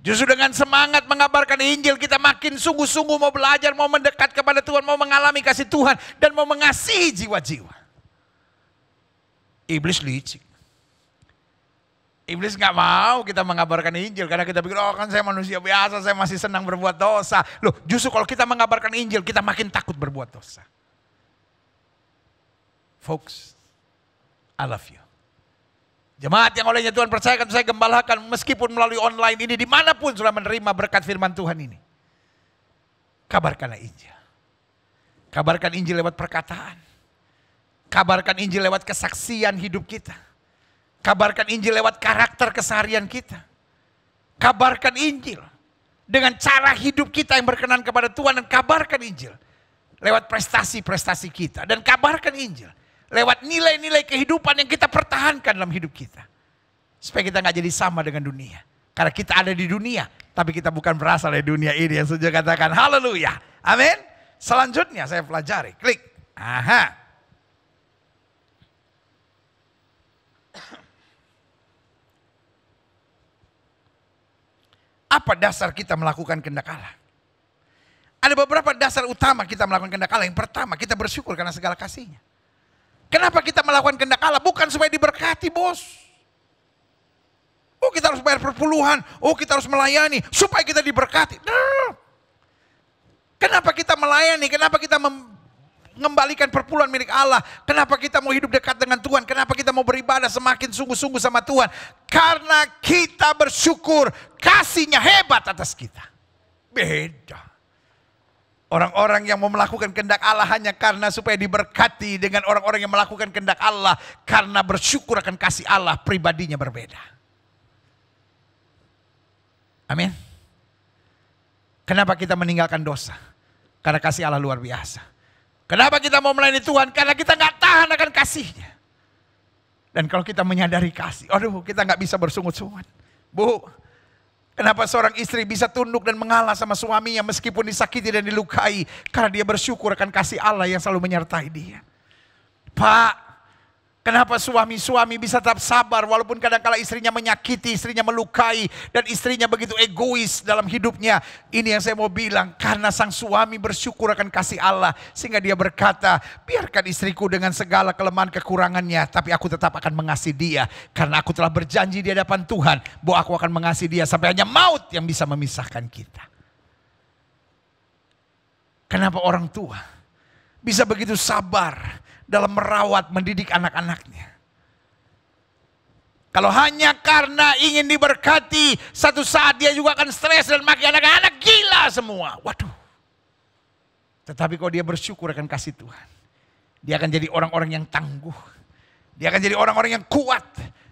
Justru dengan semangat mengabarkan Injil kita makin sungguh-sungguh mau belajar, mau mendekat kepada Tuhan, mau mengalami kasih Tuhan dan mau mengasihi jiwa-jiwa. Iblis licik. Iblis nggak mau kita mengabarkan Injil karena kita pikir oh kan saya manusia biasa, saya masih senang berbuat dosa. Loh, justru kalau kita mengabarkan Injil kita makin takut berbuat dosa. Folks, I love you. Jemaat yang olehnya Tuhan percayakan saya gembalakan meskipun melalui online ini dimanapun sudah menerima berkat firman Tuhan ini. Kabarkanlah Injil. Kabarkan Injil lewat perkataan. Kabarkan Injil lewat kesaksian hidup kita. Kabarkan Injil lewat karakter keseharian kita. Kabarkan Injil dengan cara hidup kita yang berkenan kepada Tuhan dan kabarkan Injil lewat prestasi-prestasi kita dan kabarkan Injil Lewat nilai-nilai kehidupan yang kita pertahankan dalam hidup kita. Supaya kita nggak jadi sama dengan dunia. Karena kita ada di dunia, tapi kita bukan berasal dari dunia ini. Yang sudah katakan, haleluya. Amin. Selanjutnya saya pelajari, klik. Aha. Apa dasar kita melakukan kehendak Allah? Ada beberapa dasar utama kita melakukan kehendak Allah. Yang pertama, kita bersyukur karena segala kasihnya. Kenapa kita melakukan kehendak Allah? Bukan supaya diberkati bos. Oh kita harus bayar perpuluhan. Oh kita harus melayani. Supaya kita diberkati. Nah. Kenapa kita melayani? Kenapa kita mengembalikan perpuluhan milik Allah? Kenapa kita mau hidup dekat dengan Tuhan? Kenapa kita mau beribadah semakin sungguh-sungguh sama Tuhan? Karena kita bersyukur kasihnya hebat atas kita. Beda. Orang-orang yang mau melakukan kehendak Allah hanya karena supaya diberkati dengan orang-orang yang melakukan kehendak Allah karena bersyukur akan kasih Allah pribadinya berbeda. Amin. Kenapa kita meninggalkan dosa? Karena kasih Allah luar biasa. Kenapa kita mau melayani Tuhan? Karena kita nggak tahan akan kasihnya. Dan kalau kita menyadari kasih, aduh kita nggak bisa bersungut-sungut. Bu, Kenapa seorang istri bisa tunduk dan mengalah sama suaminya meskipun disakiti dan dilukai? Karena dia bersyukur akan kasih Allah yang selalu menyertai dia. Pak, Kenapa suami-suami bisa tetap sabar walaupun kadang-kala istrinya menyakiti, istrinya melukai dan istrinya begitu egois dalam hidupnya. Ini yang saya mau bilang karena sang suami bersyukur akan kasih Allah sehingga dia berkata, "Biarkan istriku dengan segala kelemahan kekurangannya, tapi aku tetap akan mengasihi dia karena aku telah berjanji di hadapan Tuhan bahwa aku akan mengasihi dia sampai hanya maut yang bisa memisahkan kita." Kenapa orang tua bisa begitu sabar dalam merawat, mendidik anak-anaknya. Kalau hanya karena ingin diberkati, satu saat dia juga akan stres dan maki anak-anak gila semua. Waduh. Tetapi kalau dia bersyukur akan kasih Tuhan. Dia akan jadi orang-orang yang tangguh. Dia akan jadi orang-orang yang kuat.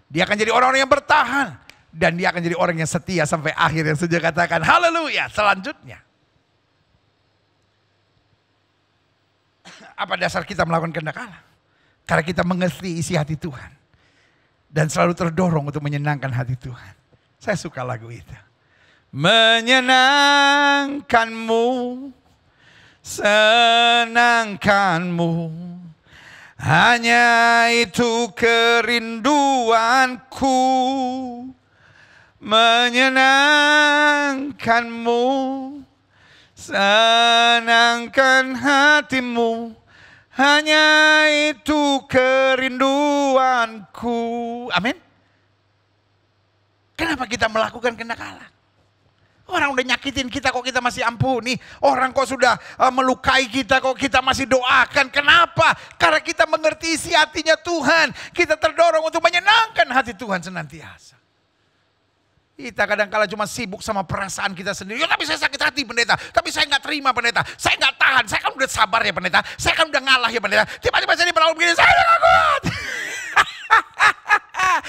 Dia akan jadi orang-orang yang bertahan. Dan dia akan jadi orang yang setia sampai akhir yang sudah katakan haleluya selanjutnya. apa dasar kita melakukan kehendak Allah? Karena kita mengerti isi hati Tuhan. Dan selalu terdorong untuk menyenangkan hati Tuhan. Saya suka lagu itu. Menyenangkanmu, senangkanmu. Hanya itu kerinduanku. Menyenangkanmu, Senangkan hatimu, hanya itu kerinduanku. Amin. Kenapa kita melakukan kenakalan? Orang udah nyakitin kita kok kita masih ampuni. Orang kok sudah eh, melukai kita kok kita masih doakan. Kenapa? Karena kita mengerti isi hatinya Tuhan. Kita terdorong untuk menyenangkan hati Tuhan senantiasa. Kita kadang kala cuma sibuk sama perasaan kita sendiri. Ya tapi saya sakit hati pendeta. Tapi saya nggak terima pendeta. Saya nggak tahan. Saya kan udah sabar ya pendeta. Saya kan udah ngalah ya pendeta. Tiba-tiba saya diperlakukan begini. Saya udah kuat.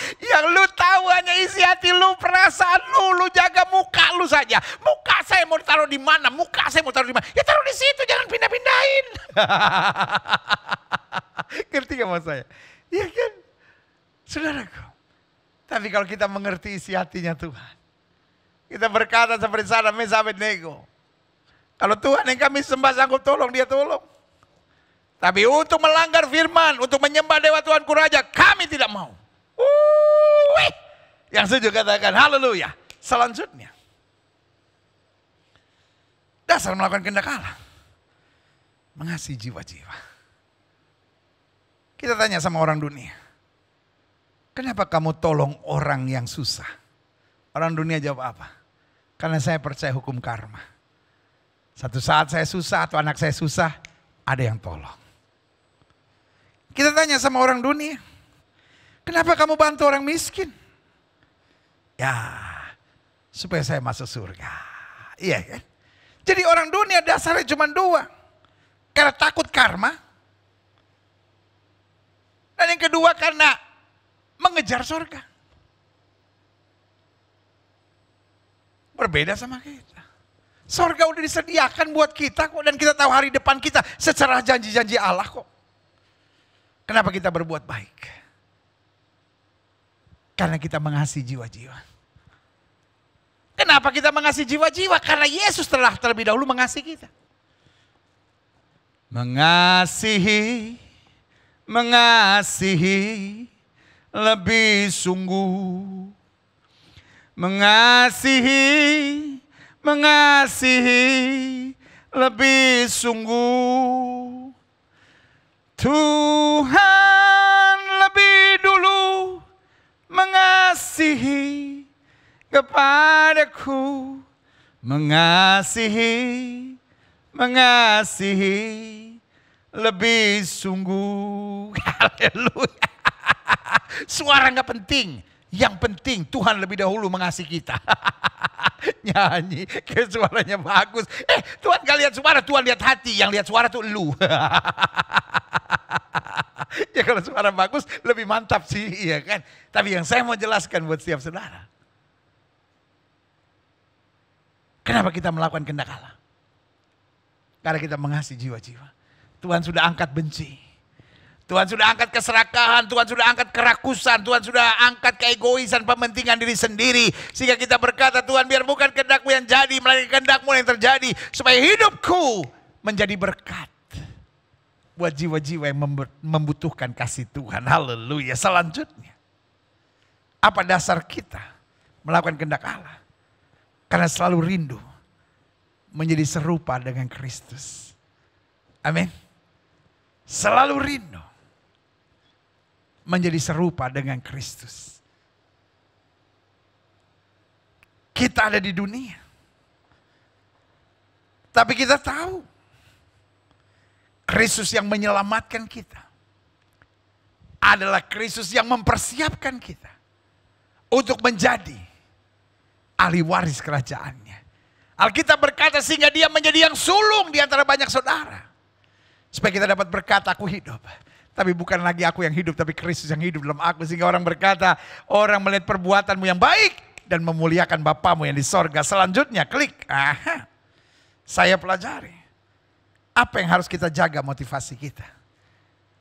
Yang lu tahu hanya isi hati lu, perasaan lu, lu jaga muka lu saja. Muka saya mau taruh di mana? Muka saya mau taruh di mana? Ya taruh di situ, jangan pindah-pindahin. Ngerti gak mas saya? Iya kan? Saudaraku, tapi kalau kita mengerti isi hatinya Tuhan. Kita berkata seperti Sadam Mesabed Nego. Kalau Tuhan yang kami sembah sanggup tolong, dia tolong. Tapi untuk melanggar firman, untuk menyembah Dewa Tuhan Raja, kami tidak mau. Wih, yang setuju katakan, haleluya. Selanjutnya. Dasar melakukan kendak Allah. Mengasihi jiwa-jiwa. Kita tanya sama orang dunia. Kenapa kamu tolong orang yang susah? Orang dunia jawab apa? Karena saya percaya hukum karma. Satu saat saya susah atau anak saya susah, ada yang tolong. Kita tanya sama orang dunia, kenapa kamu bantu orang miskin? Ya, supaya saya masuk surga. Iya kan? Jadi orang dunia dasarnya cuma dua. Karena takut karma. Dan yang kedua karena mengejar surga. Berbeda sama kita. Surga udah disediakan buat kita kok dan kita tahu hari depan kita secara janji-janji Allah kok. Kenapa kita berbuat baik? Karena kita mengasihi jiwa-jiwa. Kenapa kita mengasihi jiwa-jiwa? Karena Yesus telah terlebih dahulu mengasihi kita. Mengasihi, mengasihi, lebih sungguh mengasihi, mengasihi lebih sungguh. Tuhan lebih dulu mengasihi kepadaku, mengasihi, mengasihi lebih sungguh. Haleluya. Suara nggak penting. Yang penting Tuhan lebih dahulu mengasihi kita. Nyanyi, ke suaranya bagus. Eh, Tuhan gak lihat suara, Tuhan lihat hati. Yang lihat suara tuh lu. ya kalau suara bagus lebih mantap sih, Iya kan? Tapi yang saya mau jelaskan buat setiap saudara. Kenapa kita melakukan kehendak Karena kita mengasihi jiwa-jiwa. Tuhan sudah angkat benci. Tuhan sudah angkat keserakahan, Tuhan sudah angkat kerakusan, Tuhan sudah angkat keegoisan, pementingan diri sendiri. Sehingga kita berkata, Tuhan biar bukan kehendakmu yang jadi, melainkan kehendakmu yang terjadi. Supaya hidupku menjadi berkat. Buat jiwa-jiwa yang membutuhkan kasih Tuhan. Haleluya. Selanjutnya. Apa dasar kita melakukan kehendak Allah? Karena selalu rindu menjadi serupa dengan Kristus. Amin. Selalu rindu menjadi serupa dengan Kristus. Kita ada di dunia. Tapi kita tahu Kristus yang menyelamatkan kita adalah Kristus yang mempersiapkan kita untuk menjadi ahli waris kerajaannya. Alkitab berkata sehingga dia menjadi yang sulung di antara banyak saudara. Supaya kita dapat berkata aku hidup tapi bukan lagi aku yang hidup, tapi Kristus yang hidup dalam aku. Sehingga orang berkata, orang melihat perbuatanmu yang baik dan memuliakan Bapamu yang di sorga. Selanjutnya klik, aha, saya pelajari. Apa yang harus kita jaga motivasi kita?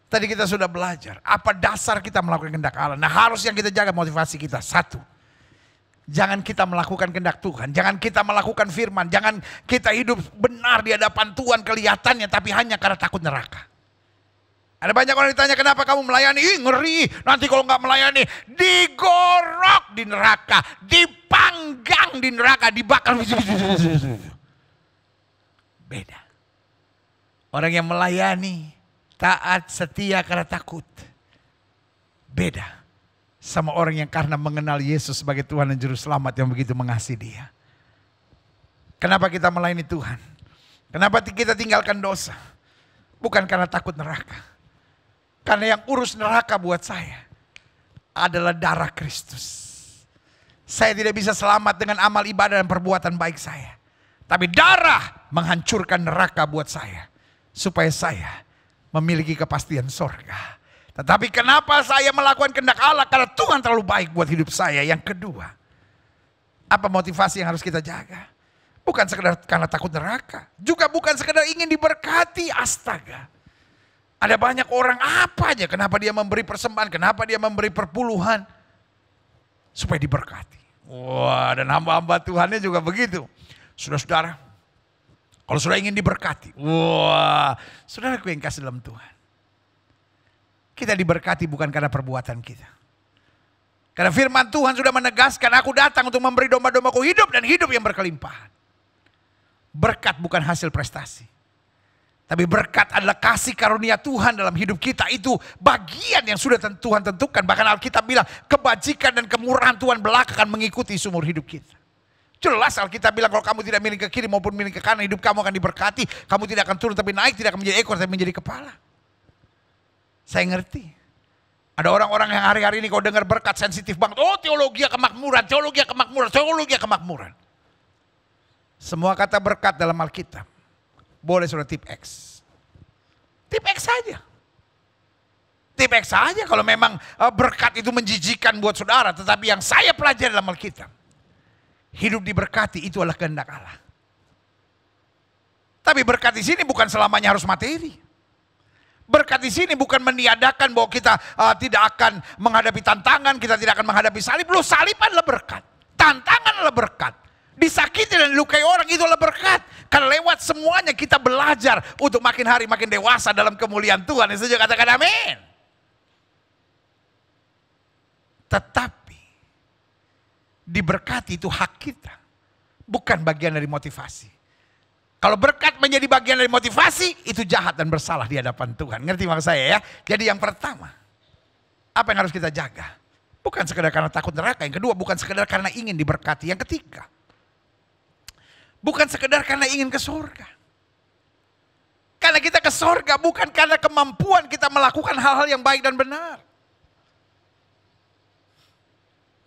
Tadi kita sudah belajar, apa dasar kita melakukan kehendak Allah. Nah harus yang kita jaga motivasi kita, satu. Jangan kita melakukan kehendak Tuhan, jangan kita melakukan firman, jangan kita hidup benar di hadapan Tuhan kelihatannya tapi hanya karena takut neraka. Ada banyak orang ditanya kenapa kamu melayani? Ih ngeri, nanti kalau nggak melayani digorok di neraka, dipanggang di neraka, dibakar. Beda. Orang yang melayani, taat, setia karena takut. Beda. Sama orang yang karena mengenal Yesus sebagai Tuhan dan Juru Selamat yang begitu mengasihi dia. Kenapa kita melayani Tuhan? Kenapa kita tinggalkan dosa? Bukan karena takut neraka karena yang urus neraka buat saya adalah darah Kristus. Saya tidak bisa selamat dengan amal ibadah dan perbuatan baik saya. Tapi darah menghancurkan neraka buat saya. Supaya saya memiliki kepastian sorga. Tetapi kenapa saya melakukan kehendak Allah? Karena Tuhan terlalu baik buat hidup saya. Yang kedua, apa motivasi yang harus kita jaga? Bukan sekedar karena takut neraka. Juga bukan sekedar ingin diberkati, astaga. Ada banyak orang apa aja, kenapa dia memberi persembahan, kenapa dia memberi perpuluhan. Supaya diberkati. Wah, dan hamba-hamba Tuhannya juga begitu. Saudara-saudara, kalau sudah ingin diberkati, wah, saudara ku yang kasih dalam Tuhan. Kita diberkati bukan karena perbuatan kita. Karena firman Tuhan sudah menegaskan, aku datang untuk memberi domba-dombaku hidup dan hidup yang berkelimpahan. Berkat bukan hasil prestasi. Tapi berkat adalah kasih karunia Tuhan dalam hidup kita itu bagian yang sudah Tuhan tentukan. Bahkan Alkitab bilang kebajikan dan kemurahan Tuhan belakangan mengikuti seumur hidup kita. Jelas Alkitab bilang kalau kamu tidak miring ke kiri maupun miring ke kanan hidup kamu akan diberkati. Kamu tidak akan turun tapi naik, tidak akan menjadi ekor tapi menjadi kepala. Saya ngerti. Ada orang-orang yang hari-hari ini kau dengar berkat sensitif banget. Oh teologi kemakmuran, teologi kemakmuran, teologi kemakmuran. Semua kata berkat dalam Alkitab boleh saudara tip X. Tip X saja. Tip X saja kalau memang eh, berkat itu menjijikan buat saudara. Tetapi yang saya pelajari dalam Alkitab. Hidup diberkati itu adalah kehendak Allah. Tapi berkat di sini bukan selamanya harus materi. Berkat di sini bukan meniadakan bahwa kita uh, tidak akan menghadapi tantangan, kita tidak akan menghadapi salib. Loh salib adalah berkat. Tantangan adalah berkat. Disakiti dan lukai orang itu adalah berkat. Karena lewat semuanya kita belajar untuk makin hari makin dewasa dalam kemuliaan Tuhan. Yang setuju katakan amin. Tetapi diberkati itu hak kita. Bukan bagian dari motivasi. Kalau berkat menjadi bagian dari motivasi, itu jahat dan bersalah di hadapan Tuhan. Ngerti maksud saya ya? Jadi yang pertama, apa yang harus kita jaga? Bukan sekedar karena takut neraka. Yang kedua, bukan sekedar karena ingin diberkati. Yang ketiga, Bukan sekedar karena ingin ke surga. Karena kita ke surga bukan karena kemampuan kita melakukan hal-hal yang baik dan benar.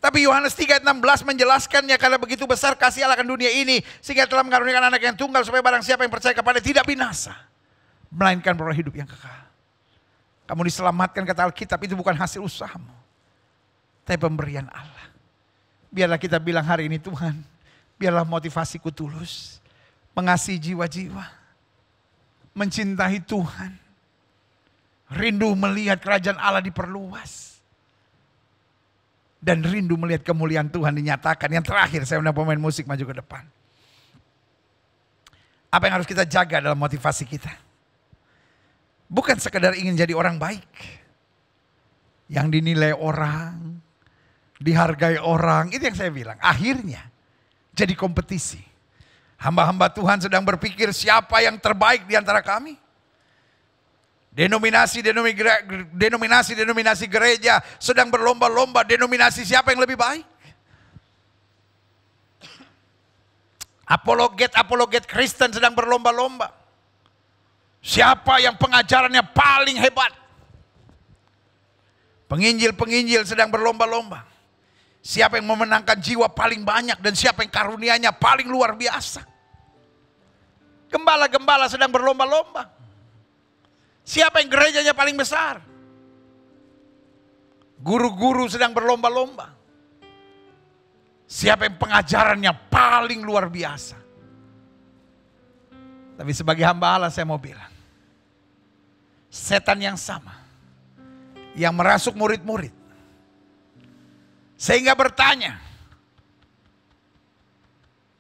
Tapi Yohanes 3:16 menjelaskannya karena begitu besar kasih Allah akan dunia ini sehingga telah mengaruniakan anak yang tunggal supaya barang siapa yang percaya kepada tidak binasa melainkan beroleh hidup yang kekal. Kamu diselamatkan kata Alkitab itu bukan hasil usahamu. Tapi pemberian Allah. Biarlah kita bilang hari ini Tuhan, biarlah motivasiku tulus. Mengasihi jiwa-jiwa. Mencintai Tuhan. Rindu melihat kerajaan Allah diperluas. Dan rindu melihat kemuliaan Tuhan dinyatakan. Yang terakhir saya undang pemain musik maju ke depan. Apa yang harus kita jaga dalam motivasi kita? Bukan sekedar ingin jadi orang baik. Yang dinilai orang, dihargai orang. Itu yang saya bilang. Akhirnya jadi kompetisi. Hamba-hamba Tuhan sedang berpikir siapa yang terbaik di antara kami. Denominasi-denominasi gereja sedang berlomba-lomba denominasi siapa yang lebih baik. Apologet-apologet Kristen sedang berlomba-lomba. Siapa yang pengajarannya paling hebat? Penginjil-penginjil sedang berlomba-lomba. Siapa yang memenangkan jiwa paling banyak dan siapa yang karunianya paling luar biasa. Gembala-gembala sedang berlomba-lomba. Siapa yang gerejanya paling besar? Guru-guru sedang berlomba-lomba. Siapa yang pengajarannya paling luar biasa? Tapi sebagai hamba Allah saya mau bilang. Setan yang sama. Yang merasuk murid-murid sehingga bertanya,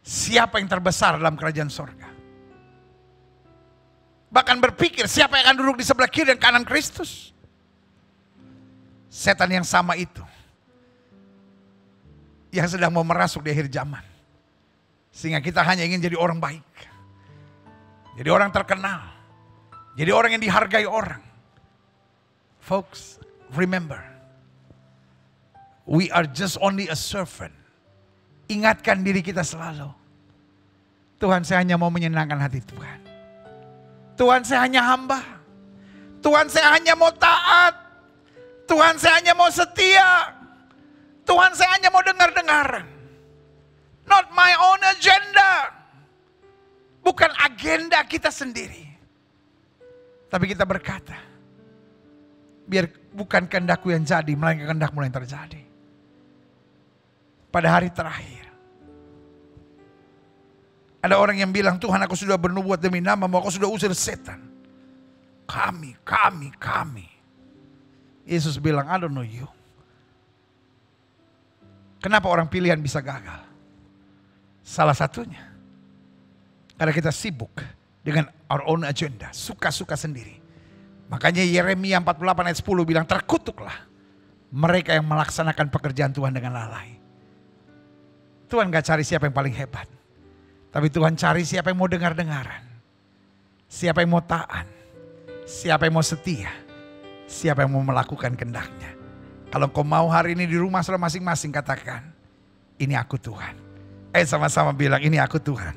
siapa yang terbesar dalam kerajaan sorga? Bahkan berpikir siapa yang akan duduk di sebelah kiri dan kanan Kristus? Setan yang sama itu. Yang sedang mau merasuk di akhir zaman. Sehingga kita hanya ingin jadi orang baik. Jadi orang terkenal. Jadi orang yang dihargai orang. Folks, remember. We are just only a servant. Ingatkan diri kita selalu. Tuhan saya hanya mau menyenangkan hati Tuhan. Tuhan saya hanya hamba. Tuhan saya hanya mau taat. Tuhan saya hanya mau setia. Tuhan saya hanya mau dengar-dengaran. Not my own agenda. Bukan agenda kita sendiri. Tapi kita berkata, biar bukan kehendakku yang jadi, melainkan kehendakmu yang terjadi pada hari terakhir. Ada orang yang bilang, Tuhan aku sudah bernubuat demi nama, mau aku sudah usir setan. Kami, kami, kami. Yesus bilang, I don't know you. Kenapa orang pilihan bisa gagal? Salah satunya. Karena kita sibuk dengan our own agenda. Suka-suka sendiri. Makanya Yeremia 48 ayat 10 bilang, terkutuklah mereka yang melaksanakan pekerjaan Tuhan dengan lalai. Tuhan gak cari siapa yang paling hebat. Tapi Tuhan cari siapa yang mau dengar-dengaran. Siapa yang mau taat. Siapa yang mau setia. Siapa yang mau melakukan kendaknya. Kalau kau mau hari ini di rumah saudara masing-masing katakan. Ini aku Tuhan. Eh sama-sama bilang ini aku Tuhan.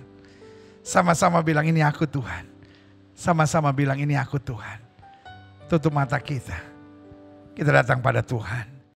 Sama-sama bilang ini aku Tuhan. Sama-sama bilang ini aku Tuhan. Tutup mata kita. Kita datang pada Tuhan.